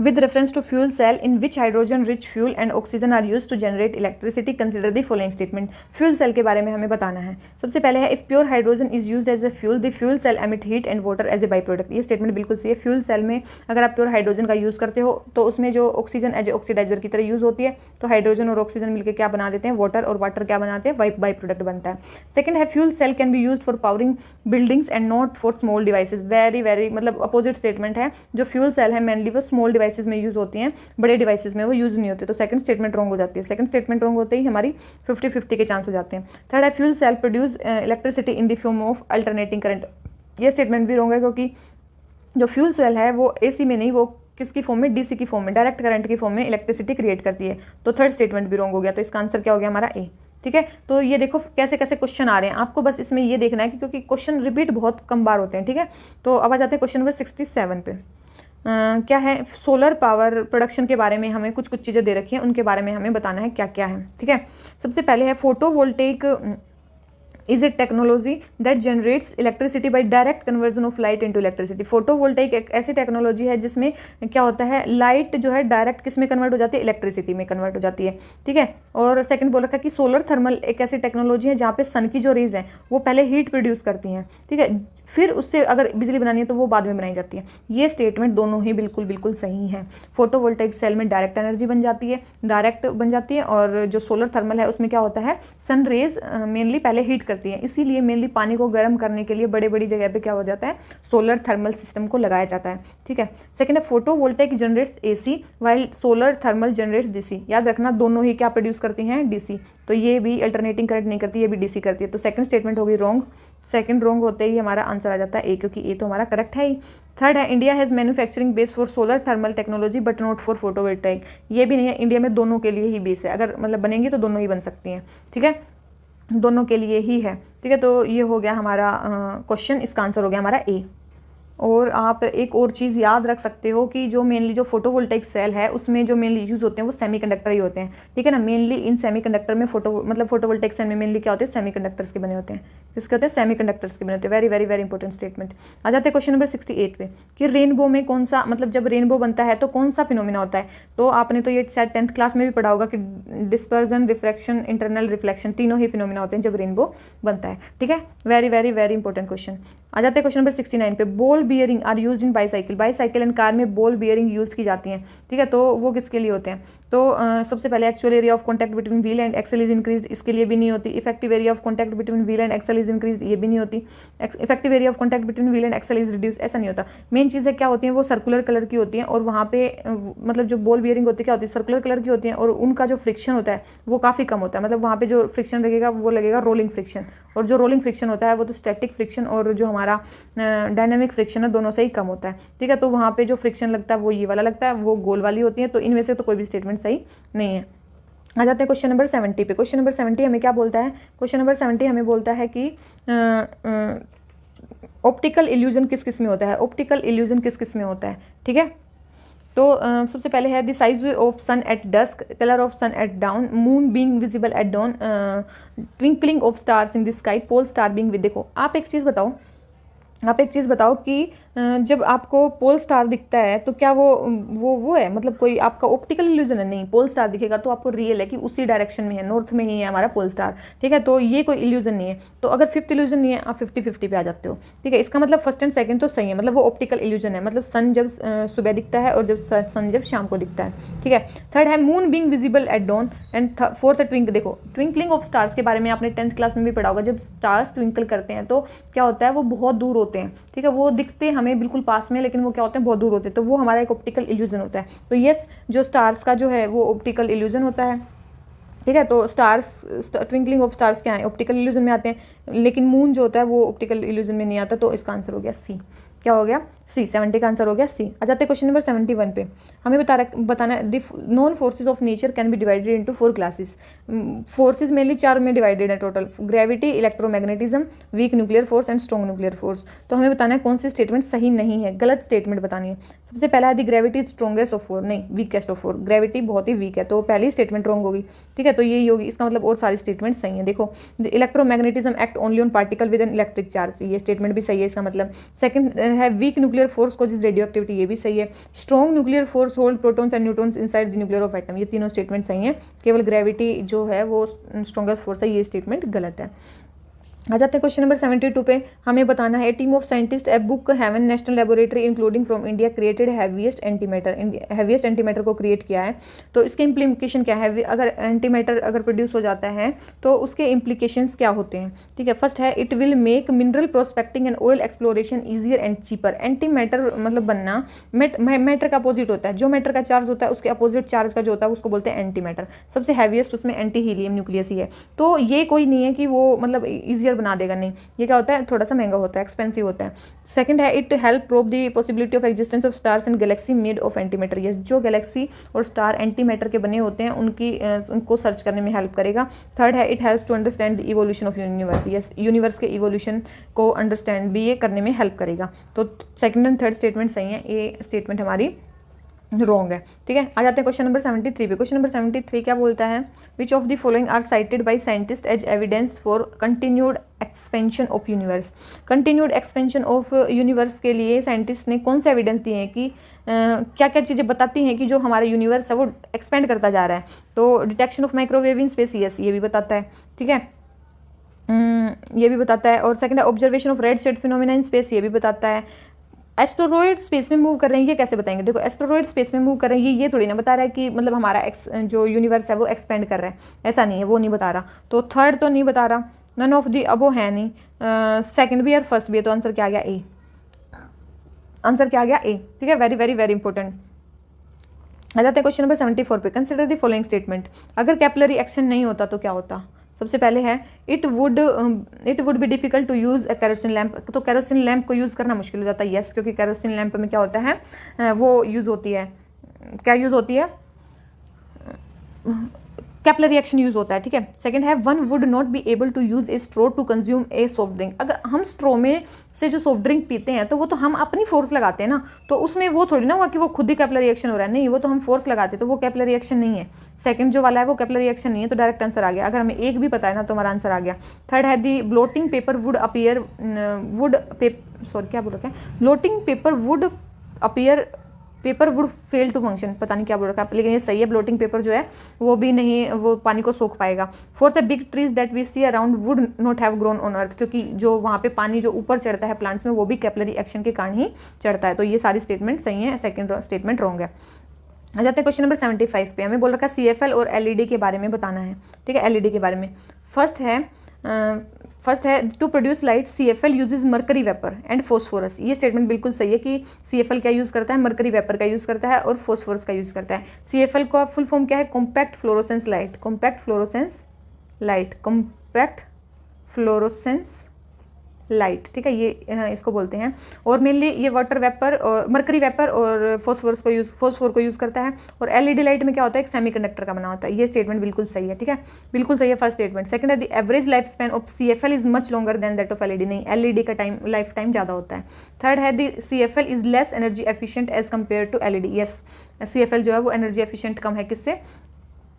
with reference to fuel cell in which hydrogen rich fuel and oxygen are use to generate electricity consider the following statement fuel cell के बारे में हमें बताना है सबसे पहले है if pure hydrogen is use as a fuel the fuel cell emit heat and water as A by byproduct ये स्टेटमेंट बिल्कुल सही है फ्यूल सेल में अगर आप प्योर हाइड्रोजन का यूज करते हो तो उसमें जो ऑक्सीजन एज ए ऑक्सीडाइजर की तरह यूज होती है तो हाइड्रोजन और ऑक्सीजन मिलकर क्या बना देते हैं वाटर और वाटर क्या बनाते हैं बाई प्रोडक्ट बनता है सेकंड है fuel cell can be use for powering buildings and not for small devices very very मतलब अपोजिट स्टेटमेंट है जो फ्यूल सेल है मेनली वो स्मॉल डिवाइसेज में यूज़ होती हैं बड़े डिवाइसेज में वो यूज़ नहीं होते तो सेकंड स्टेटमेंट रॉन्ग हो जाती है सेकंड स्टेटमेंट रॉन्ग होते ही हमारी फिफ्टी फिफ्टी के चांस हो जाते हैं थर्ड है fuel cell produce electricity in the form of alternating current ये स्टेटमेंट भी रॉन्ग है क्योंकि जो फ्यूल सेल है वो एसी में नहीं वो किसकी फॉर्म में डीसी की फॉर्म में डायरेक्ट करंट की फॉर्म में इलेक्ट्रिसिटी क्रिएट करती है तो थर्ड स्टेटमेंट भी रॉन्ग हो गया तो इसका आंसर क्या हो गया हमारा ए ठीक है तो ये देखो कैसे कैसे क्वेश्चन आ रहे हैं आपको बस इसमें ये देखना है कि क्योंकि क्वेश्चन रिपीट बहुत कम बार होते हैं ठीक है तो अब आ जाते हैं क्वेश्चन नंबर सिक्सटी सेवन पे क्या है सोलर पावर प्रोडक्शन के बारे में हमें कुछ कुछ चीज़ें दे रखी हैं उनके बारे में हमें बताना है क्या क्या है ठीक है सबसे पहले है photovoltaic is a technology that generates electricity by direct conversion of light into electricity photo photovoltaic एक ऐसी टेक्नोलॉजी है जिसमें क्या होता है लाइट जो है डायरेक्ट किस में कन्वर्ट हो जाती है इलेक्ट्रिसिटी में कन्वर्ट हो जाती है ठीक है और सेकंड बोल रखा है कि सोलर थर्मल एक ऐसी टेक्नोलॉजी है जहाँ पे सन की जो रेज है वो पहले हीट प्रोड्यूस करती हैं ठीक है फिर उससे अगर बिजली बनानी है तो वो बाद में बनाई जाती है ये स्टेटमेंट दोनों ही बिल्कुल बिल्कुल सही है फोटो फोटोवोल्टाइक सेल में डायरेक्ट एनर्जी बन जाती है डायरेक्ट बन जाती है और जो सोलर थर्मल है उसमें क्या होता है सन रेज मेनली पहले हीट करती है इसीलिए मेनली पानी को गर्म करने के लिए बड़े बड़ी जगह पे क्या हो जाता है सोलर थर्मल सिस्टम को लगाया जाता है ठीक है सेकेंड है photovoltaic generates A C while solar thermal generates D C याद रखना दोनों ही क्या प्रोड्यूस करती हैं डी सी तो ये भी अल्टरनेटिंग करंट नहीं करती ये भी डी सी करती है तो सेकंड स्टेटमेंट होगी रॉन्ग सेकेंड रॉन्ग होते ही हमारा आंसर आ जाता है ए क्योंकि ए तो हमारा करेक्ट है ही थर्ड है India has manufacturing base for solar thermal technology but not for photovoltaic ये भी नहीं है इंडिया में दोनों के लिए ही बेस है अगर मतलब बनेंगी तो दोनों ही बन सकती हैं ठीक है दोनों के लिए ही है ठीक है तो ये हो गया हमारा क्वेश्चन इसका आंसर हो गया हमारा ए और आप एक और चीज़ याद रख सकते हो कि जो मेनली जो फोटोवोल्टेक सेल है उसमें जो मेनली यूज़ होते हैं वो सेमीकंडक्टर ही होते हैं ठीक है ना मेनली इन सेमीकंडक्टर में फोटो मतलब फोटोवोल्टेक सेल में मेनली क्या होते हैं सेमीकंडक्टर्स के बने होते हैं किसके होते हैं सेमीकंडक्टर्स के बने होते हैं very very very important statement आ जाते हैं क्वेश्चन नंबर सिक्सटी एट पे कि रेनबो में कौन सा मतलब जब रेनबो बनता है तो कौन सा फिनोमिना होता है तो आपने तो ये शायद टेंथ क्लास में भी पढ़ा होगा कि डिस्पर्जन रिफ्लेक्शन इंटरनल रिफ्लेक्शन तीनों ही फिनोमिना होते हैं जब रेनबो बनता है ठीक है very very very important question आ जाते हैं क्वेश्चन नंबर सिक्सटी नाइन पे ball bearing are use in bicycle bicycle and car में बॉल बियरिंग यूज़ की जाती हैं ठीक है तो वो किसके लिए होते हैं तो सबसे पहले actual area of contact between wheel and axle is increase इसके लिए भी नहीं होती effective area of contact between wheel and axle is increase ये भी नहीं होती effective area of contact between wheel and axle is reduce ऐसा नहीं होता मेन चीज़ें क्या होती हैं वो सर्कुलर कलर की होती हैं और वहाँ पे मतलब जो बॉल बियरिंग होती है क्या होती है सर्कुलर कलर की होती है और उनका जो फ्रिक्शन होता है वो काफ़ी कम होता है मतलब वहाँ पर जो फ्रिक्शन लगेगा वो लगेगा रोलिंग फ्रिक्शन और जो रोलिंग फ्रिक्शन होता है वो तो स्टैटिक फ्रिक्शन और जो हमारा डायनेमिक फ्रिक्शन है दोनों से ही कम होता है ठीक है तो वहाँ पर जो फ्रिक्शन लगता है वो ये वाला लगता है वो गोल वाली होती है तो इनमें से तो कोई भी स्टेटमेंट सही नहीं है आ जाते हैं क्वेश्चन नंबर सेवेंटी पे क्वेश्चन नंबर सेवेंटी हमें क्या बोलता है क्वेश्चन नंबर सेवेंटी हमें बोलता है कि ऑप्टिकल इल्यूजन किस किस में होता है ऑप्टिकल इल्यूजन किस किस में होता है ठीक है तो आ, सबसे पहले है the size of sun at dusk colour of sun at dawn moon being visible at dawn twinkling of stars in the sky pole star being देखो आप एक चीज़ बताओ आप एक चीज़ बताओ कि जब आपको पोल स्टार दिखता है तो क्या वो वो वो है मतलब कोई आपका ऑप्टिकल इल्यूजन है नहीं पोल स्टार दिखेगा तो आपको रियल है कि उसी डायरेक्शन में है नॉर्थ में ही है हमारा पोल स्टार ठीक है तो ये कोई इल्यूजन नहीं है तो अगर फिफ्थ इल्यूजन नहीं है आप फिफ्टी फिफ्टी पे आ जाते हो ठीक है इसका मतलब फर्स्ट एंड सेकंड तो सही है मतलब वो ऑप्टिकल इल्यूजन है मतलब सन जब सुबह दिखता है और जब सन जब शाम को दिखता है ठीक है थर्ड है moon being visible at dawn and fourth है ट्विंक देखो ट्विंकलिंग ऑफ स्टार्स के बारे में आपने टेंथ क्लास में भी पढ़ा होगा जब स्टार्स ट्विंकल करते हैं तो क्या होता है वो बहुत दूर होता होते हैं ठीक है वो दिखते हमें बिल्कुल पास में लेकिन वो क्या होते हैं बहुत दूर होते हैं तो वो हमारा एक ऑप्टिकल इल्यूजन होता है तो यस जो स्टार्स का जो है वो ऑप्टिकल इल्यूजन होता है ठीक है तो स्टार्स ट्विंकलिंग ऑफ स्टार्स क्या है ऑप्टिकल इल्यूजन में आते हैं लेकिन मून जो होता है वो ऑप्टिकल इल्यूजन में नहीं आता तो इसका आंसर हो गया सी क्या हो गया सी सेवेंटी का आंसर हो गया सी आ जाते क्वेश्चन नंबर सेवेंटी वन पे हमें बता बताना the known forces of nature can be divided into four classes forces mainly चार में डिवाइडेड है total gravity electromagnetism weak nuclear force and strong nuclear force तो हमें बताना है कौन सी स्टेटमेंट सही नहीं है गलत स्टेटमेंट बतानी है सबसे पहला है the gravity strongest of four नहीं वीकेस्ट ऑफ फोर ग्रेविटी बहुत ही वीक है तो पहली स्टेटमेंट रॉन्ग होगी ठीक है तो यही होगी इसका मतलब और सारी स्टेटमेंट सही है देखो electromagnetism act only on particle with an electric charge ये स्टेटमेंट भी सही है इसका मतलब सेकंड है वीक न्यूक्लियर फोर्स को जिस रेडियो एक्टिविटी ये भी सही है strong nuclear force hold protons and neutrons inside the nuclear of atom ये तीनों स्टेटमेंट सही है केवल ग्रेविटी जो है वो स्ट्रॉगेस्ट फोर्स है ये स्टेटमेंट गलत है आ जाते हैं क्वेश्चन नंबर सेवेंटी टू पे हमें बताना है team of scientist at Brookhaven national laboratory including from India created heaviest antimatter heaviest antimatter को क्रिएट किया है तो इसके इम्प्लीकेशन क्या है अगर एंटीमेटर अगर प्रोड्यूस हो जाता है तो उसके इम्प्लीकेशन क्या होते हैं ठीक है फर्स्ट है it will make mineral prospecting and oil exploration easier and cheaper antimatter मतलब बनना मैटर का अपोजिट होता है जो मैटर का चार्ज होता है उसके अपोजिट चार्ज का जो होता है उसको बोलते हैं एंटीमेटर सबसे हैवीएस्ट उसमें एंटी हीलियम न्यूक्लियस ही है तो ये कोई नहीं है कि वो मतलब ईजियर बना देगा नहीं ये क्या होता है थोड़ा सा महंगा होता है एक्सपेंसिव होता है सेकंड है it help prove the possibility of existence of stars and galaxy made of antimatter ये जो गैलेक्सी और स्टार एंटीमेटर के बने होते हैं उनकी उनको सर्च करने में हेल्प करेगा थर्ड है it help to understand evolution of universe yes universe के इवोल्यूशन को अंडरस्टैंड भी ये करने में हेल्प करेगा तो सेकेंड एंड थर्ड स्टेटमेंट सही है ये स्टेटमेंट हमारी रॉन्ग है ठीक है आ जाते हैं क्वेश्चन नंबर सेवेंटी थ्री पे क्वेश्चन नंबर सेवेंटी थ्री क्या बोलता है which of the following are cited by scientist as evidence for continued expansion of universe continued expansion of universe के लिए साइंटिस्ट ने कौन से एविडेंस दिए हैं कि क्या क्या चीज़ें बताती हैं कि जो हमारा यूनिवर्स है वो एक्सपेंड करता जा रहा है तो detection of microwave in space yes ये भी बताता है ठीक है हम्म, ये भी बताता है और सेकंड है observation of red shift phenomena in space ये भी बताता है एस्ट्रोरॉयड स्पेस में मूव कर रहे हैं ये कैसे बताएंगे देखो एस्ट्रोरॉयड स्पेस में मूव कर रहे हैं ये ये थोड़ी ना बता रहा है कि मतलब हमारा एक्स जो यूनिवर्स है वो एक्सपेंड कर रहा है ऐसा नहीं है वो नहीं बता रहा तो थर्ड तो नहीं बता रहा नन ऑफ दी अबो है नहीं सेकेंड भी और फर्स्ट भी है तो आंसर क्या गया ए आंसर क्या गया ए ठीक है वेरी वेरी वेरी इंपॉर्टेंट आ जाते हैं क्वेश्चन नंबर सेवेंटी फोर पे कंसिडर दी फॉलोइंग स्टेटमेंट अगर कैपलरी एक्शन नहीं होता तो क्या होता सबसे पहले है it would it would be difficult to use a kerosene lamp तो कैरोसिन लैम्प को यूज़ करना मुश्किल हो जाता है येस क्योंकि कैरोसिन लैम्प में क्या होता है वो यूज़ होती है क्या यूज़ होती है कैपलर रिएक्शन यूज होता है ठीक है सेकंड है one would not be able to use a straw to consume a soft drink अगर हम स्ट्रो में से जो सॉफ्ट ड्रिंक पीते हैं तो वो तो हम अपनी फोर्स लगाते हैं ना तो उसमें वो थोड़ी ना हुआ कि वो खुद ही कैपलर रिएक्शन हो रहा है नहीं वो तो हम फोर्स लगाते तो वो कैपलर रिएक्शन नहीं है सेकंड जो वाला है वो कैपलर रिएक्शन नहीं है तो डायरेक्ट आंसर आ गया अगर हमें एक भी पता है ना तो हमारा आंसर आ गया थर्ड है the blotting paper would appear would sorry क्या बोलो क्या blotting paper would appear paper would fail to function पता नहीं क्या बोल रखा लेकिन ये सही है ब्लोटिंग पेपर जो है वो भी नहीं वो पानी को सोख पाएगा fourth the big trees that we see around would not have grown on earth क्योंकि जो वहाँ पे पानी जो ऊपर चढ़ता है प्लांट्स में वो भी कैपलरी एक्शन के कारण ही चढ़ता है तो ये सारी स्टेटमेंट सही है सेकेंड स्टेटमेंट रॉन्ग है आ जाते हैं क्वेश्चन नंबर सेवेंटी फाइव पे हमें बोल रखा है सी एफ एल और एल ई डी के बारे में बताना है ठीक है एल ई डी के बारे में फर्स्ट है फर्स्ट है to produce light C F L uses mercury vapour and phosphorus ये स्टेटमेंट बिल्कुल सही है कि सी एफ एल क्या यूज़ करता है मरकरी वेपर का यूज़ करता है और फोस्फोरस का यूज़ करता है सी एफ एल का फुल फॉर्म क्या है compact fluorescence light compact fluorescence light compact fluorescence light ठीक है ये इसको बोलते हैं और मेनली ये वाटर वेपर और मरकरी वेपर और फोस्फोरस को यूज़ फोस्फोर को यूज़ करता है और एलईडी लाइट e में क्या होता है एक सेमी का बना होता है ये स्टेटमेंट बिल्कुल सही है ठीक है बिल्कुल सही है फर्स्ट स्टेटमेंट सेकंड है the average life span of C F L is much longer than that of L नहीं एल e का टाइम लाइफ टाइम ज़्यादा होता है थर्ड है the C F L is less energy efficient as compare to L yes C F L जो है वो energy efficient कम है किससे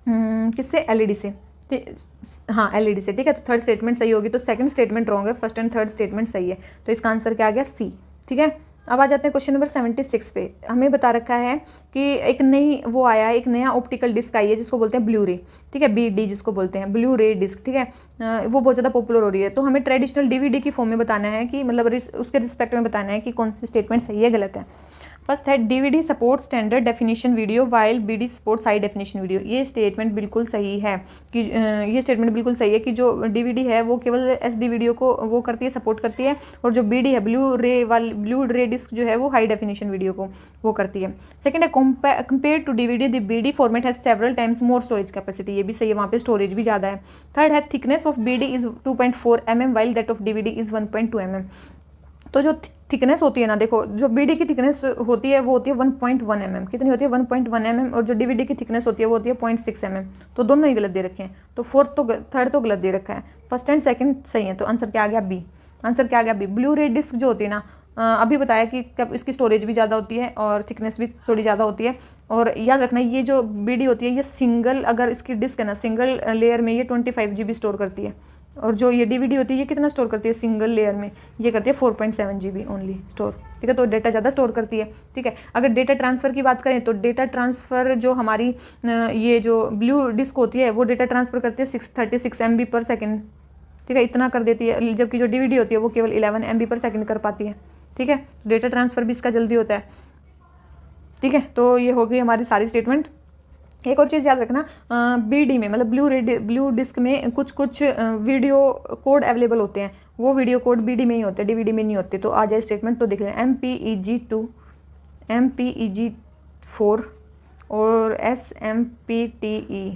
हम्म, किससे एलईडी e से हाँ एलईडी e से ठीक है तो थर्ड स्टेटमेंट सही होगी तो सेकंड स्टेटमेंट रॉन्ग है फर्स्ट एंड थर्ड स्टेटमेंट सही है तो इसका आंसर क्या आ गया सी ठीक है अब आ जाते हैं क्वेश्चन नंबर सेवेंटी सिक्स पे हमें बता रखा है कि एक नई वो आया है एक नया ऑप्टिकल डिस्क आई है जिसको बोलते हैं ब्लू रे ठीक है बी डी जिसको बोलते हैं ब्लू रे डिस्क ठीक है वो बहुत ज़्यादा पॉपुलर हो रही है तो हमें ट्रेडिशनल डीवीडी की फॉर्म में बताना है कि मतलब उसके रिस्पेक्ट में बताना है कि कौन सी स्टेटमेंट सही है गलत है फर्स्ट है DVD support standard definition video while BD support high definition video ये स्टेटमेंट बिल्कुल सही है कि ये स्टेटमेंट बिल्कुल सही है कि जो डीवीडी है वो केवल एस वीडियो को वो करती है सपोर्ट करती है और जो बीडी है ब्लू रे वाली ब्लू रे डिस्क जो है वो हाई डेफिनेशन वीडियो को वो करती है सेकेंड है compare to DVD the D format has several times more storage capacity ये भी सही है वहाँ पे स्टोरेज भी ज़्यादा है थर्ड है thickness of D is two point four M while that of D is one point M तो जो थिकनेस होती है ना देखो जो बीडी की थिकनेस होती है वो होती है one point one M M कितनी होती है one point one M M और जो डीवीडी की थिकनेस होती है वो होती है पॉइंट सिक्स एम एम तो दोनों ही गलत दे रखे हैं तो फोर्थ तो थर्ड तो गलत दे रखा है फर्स्ट एंड सेकेंड सही है तो आंसर क्या आ गया बी आंसर क्या आ गया बी ब्लू रेड डिस्क जो होती है ना अभी बताया कि कब इसकी स्टोरेज भी ज़्यादा होती है और थिकनेस भी थोड़ी ज़्यादा होती है और याद रखना ये जो बी होती है ये सिंगल अगर इसकी डिस्क है ना सिंगल लेयर में ये twenty five G B store करती है और जो ये डीवीडी होती है ये कितना स्टोर करती है सिंगल लेयर में ये करती है four point seven G B only store ठीक है तो डेटा ज़्यादा स्टोर करती है ठीक है अगर डेटा ट्रांसफ़र की बात करें तो डेटा ट्रांसफ़र जो हमारी ये जो ब्लू डिस्क होती है वो डेटा ट्रांसफ़र करती है six thirty six M B per second ठीक है इतना कर देती है जबकि जो डी होती है वो केवल eleven M B per second कर पाती है ठीक है डेटा ट्रांसफ़र भी इसका जल्दी होता है ठीक है तो ये हो गई हमारी सारी स्टेटमेंट एक और चीज़ याद रखना बी में मतलब ब्लू रेड ब्लू डिस्क में कुछ कुछ वीडियो कोड अवेलेबल होते हैं वो वीडियो कोड बी में ही होते हैं डीवीडी में नहीं होते तो आ जाए स्टेटमेंट तो देख लें M P E G two M P E G four और S M P T E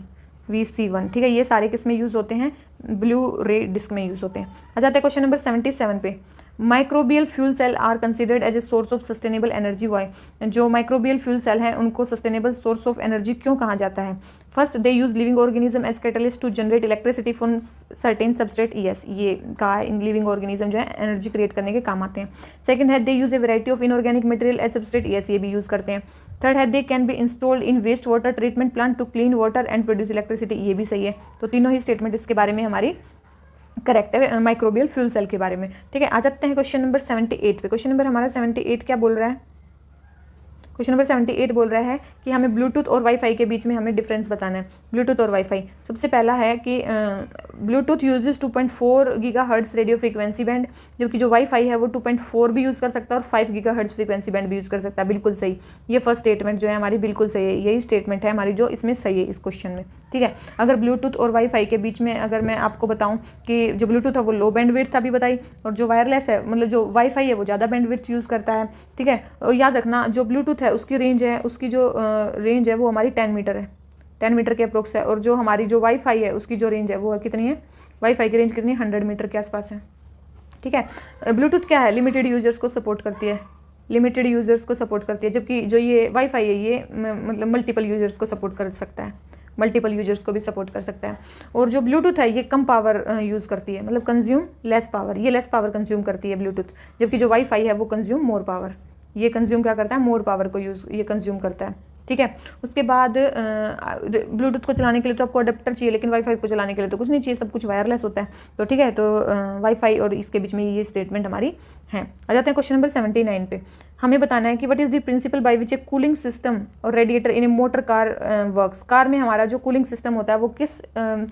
V C one ठीक है ये सारे किस में यूज़ होते हैं ब्लू रे डिस्क में यूज़ होते हैं आ जाते हैं क्वेश्चन नंबर सेवेंटी सेवन पे microbial fuel cell are considered as a source of sustainable energy why जो माइक्रोबियल फ्यूल सेल हैं उनको सस्टेनेबल सोर्स ऑफ एनर्जी क्यों कहा जाता है first they use living organism as catalyst to generate electricity for certain substrate yes ये कहा है लिविंग ऑर्गेनिज्म जो है एनर्जी क्रिएट करने के काम आते हैं सेकंड है they use a variety of inorganic material as substrate yes ये भी यूज करते हैं थर्ड है they can be installed in waste water treatment plant to clean water and produce electricity ये भी सही है तो तीनों ही स्टेटमेंट इसके बारे में हमारी करेक्ट है माइक्रोबियल फ्यूल सेल के बारे में ठीक है आ जाते हैं क्वेश्चन नंबर सेवेंटी एट पे क्वेश्चन नंबर हमारा सेवेंटी एट क्या बोल रहा है क्वेश्चन नंबर सेवेंटी एट बोल रहा है कि हमें ब्लूटूथ और वाईफाई के बीच में हमें डिफरेंस बताना है ब्लूटूथ और वाईफाई सबसे पहला है कि Bluetooth uses 2.4 point giga hertz radio frequency band जबकि जो वाईफाई है वो 2.4 भी यूज़ कर सकता है और 5 गीगा हर्ट्स फ्रीक्वेंसी बैंड भी यूज़ कर सकता है बिल्कुल सही ये फर्स्ट स्टेटमेंट जो है हमारी बिल्कुल सही है यही स्टेटमेंट है हमारी जो इसमें सही है इस क्वेश्चन में ठीक है अगर ब्लूटूथ और वाईफाई के बीच में अगर मैं आपको बताऊँ कि जो ब्लूटूथ है वो लो बैंड था अभी बताई और जो वायरलेस है मतलब जो वाईफाई है वो ज़्यादा बैंड यूज़ करता है ठीक है याद रखना जो ब्लूटूथ है उसकी रेंज है उसकी जो रेंज है वो हमारी टेन मीटर है टेन मीटर के अप्रोक्स है और जो हमारी जो वाईफाई है उसकी जो रेंज है वो है कितनी है वाईफाई की रेंज कितनी है हंड्रेड मीटर के आसपास है ठीक है ब्लूटूथ क्या है लिमिटेड यूजर्स को सपोर्ट करती है लिमिटेड यूजर्स को सपोर्ट करती है जबकि जो ये वाईफाई है ये मतलब मल्टीपल यूजर्स को सपोर्ट कर सकता है मल्टीपल यूजर्स को भी सपोर्ट कर सकता है और जो ब्लूटूथ है ये कम पावर यूज़ करती है मतलब कंज्यूम लेस पावर ये लेस पावर कंज्यूम करती है ब्लूटूथ जबकि जो वाईफाई है वो कंज्यूम मोर पावर ये कंज्यूम क्या करता है मोर पावर को यूज़ ये कंज्यूम करता है ठीक है उसके बाद ब्लूटूथ को चलाने के लिए तो आपको अडेप्टर चाहिए लेकिन वाईफाई को चलाने के लिए तो कुछ नहीं चाहिए सब कुछ वायरलेस होता है तो ठीक है तो वाईफाई और इसके बीच में ये स्टेटमेंट हमारी है आ जाते हैं क्वेश्चन नंबर सेवेंटी नाइन पे हमें बताना है कि what is the principle by which a cooling system और radiator in a motor car works car में हमारा जो कूलिंग सिस्टम होता है वो किस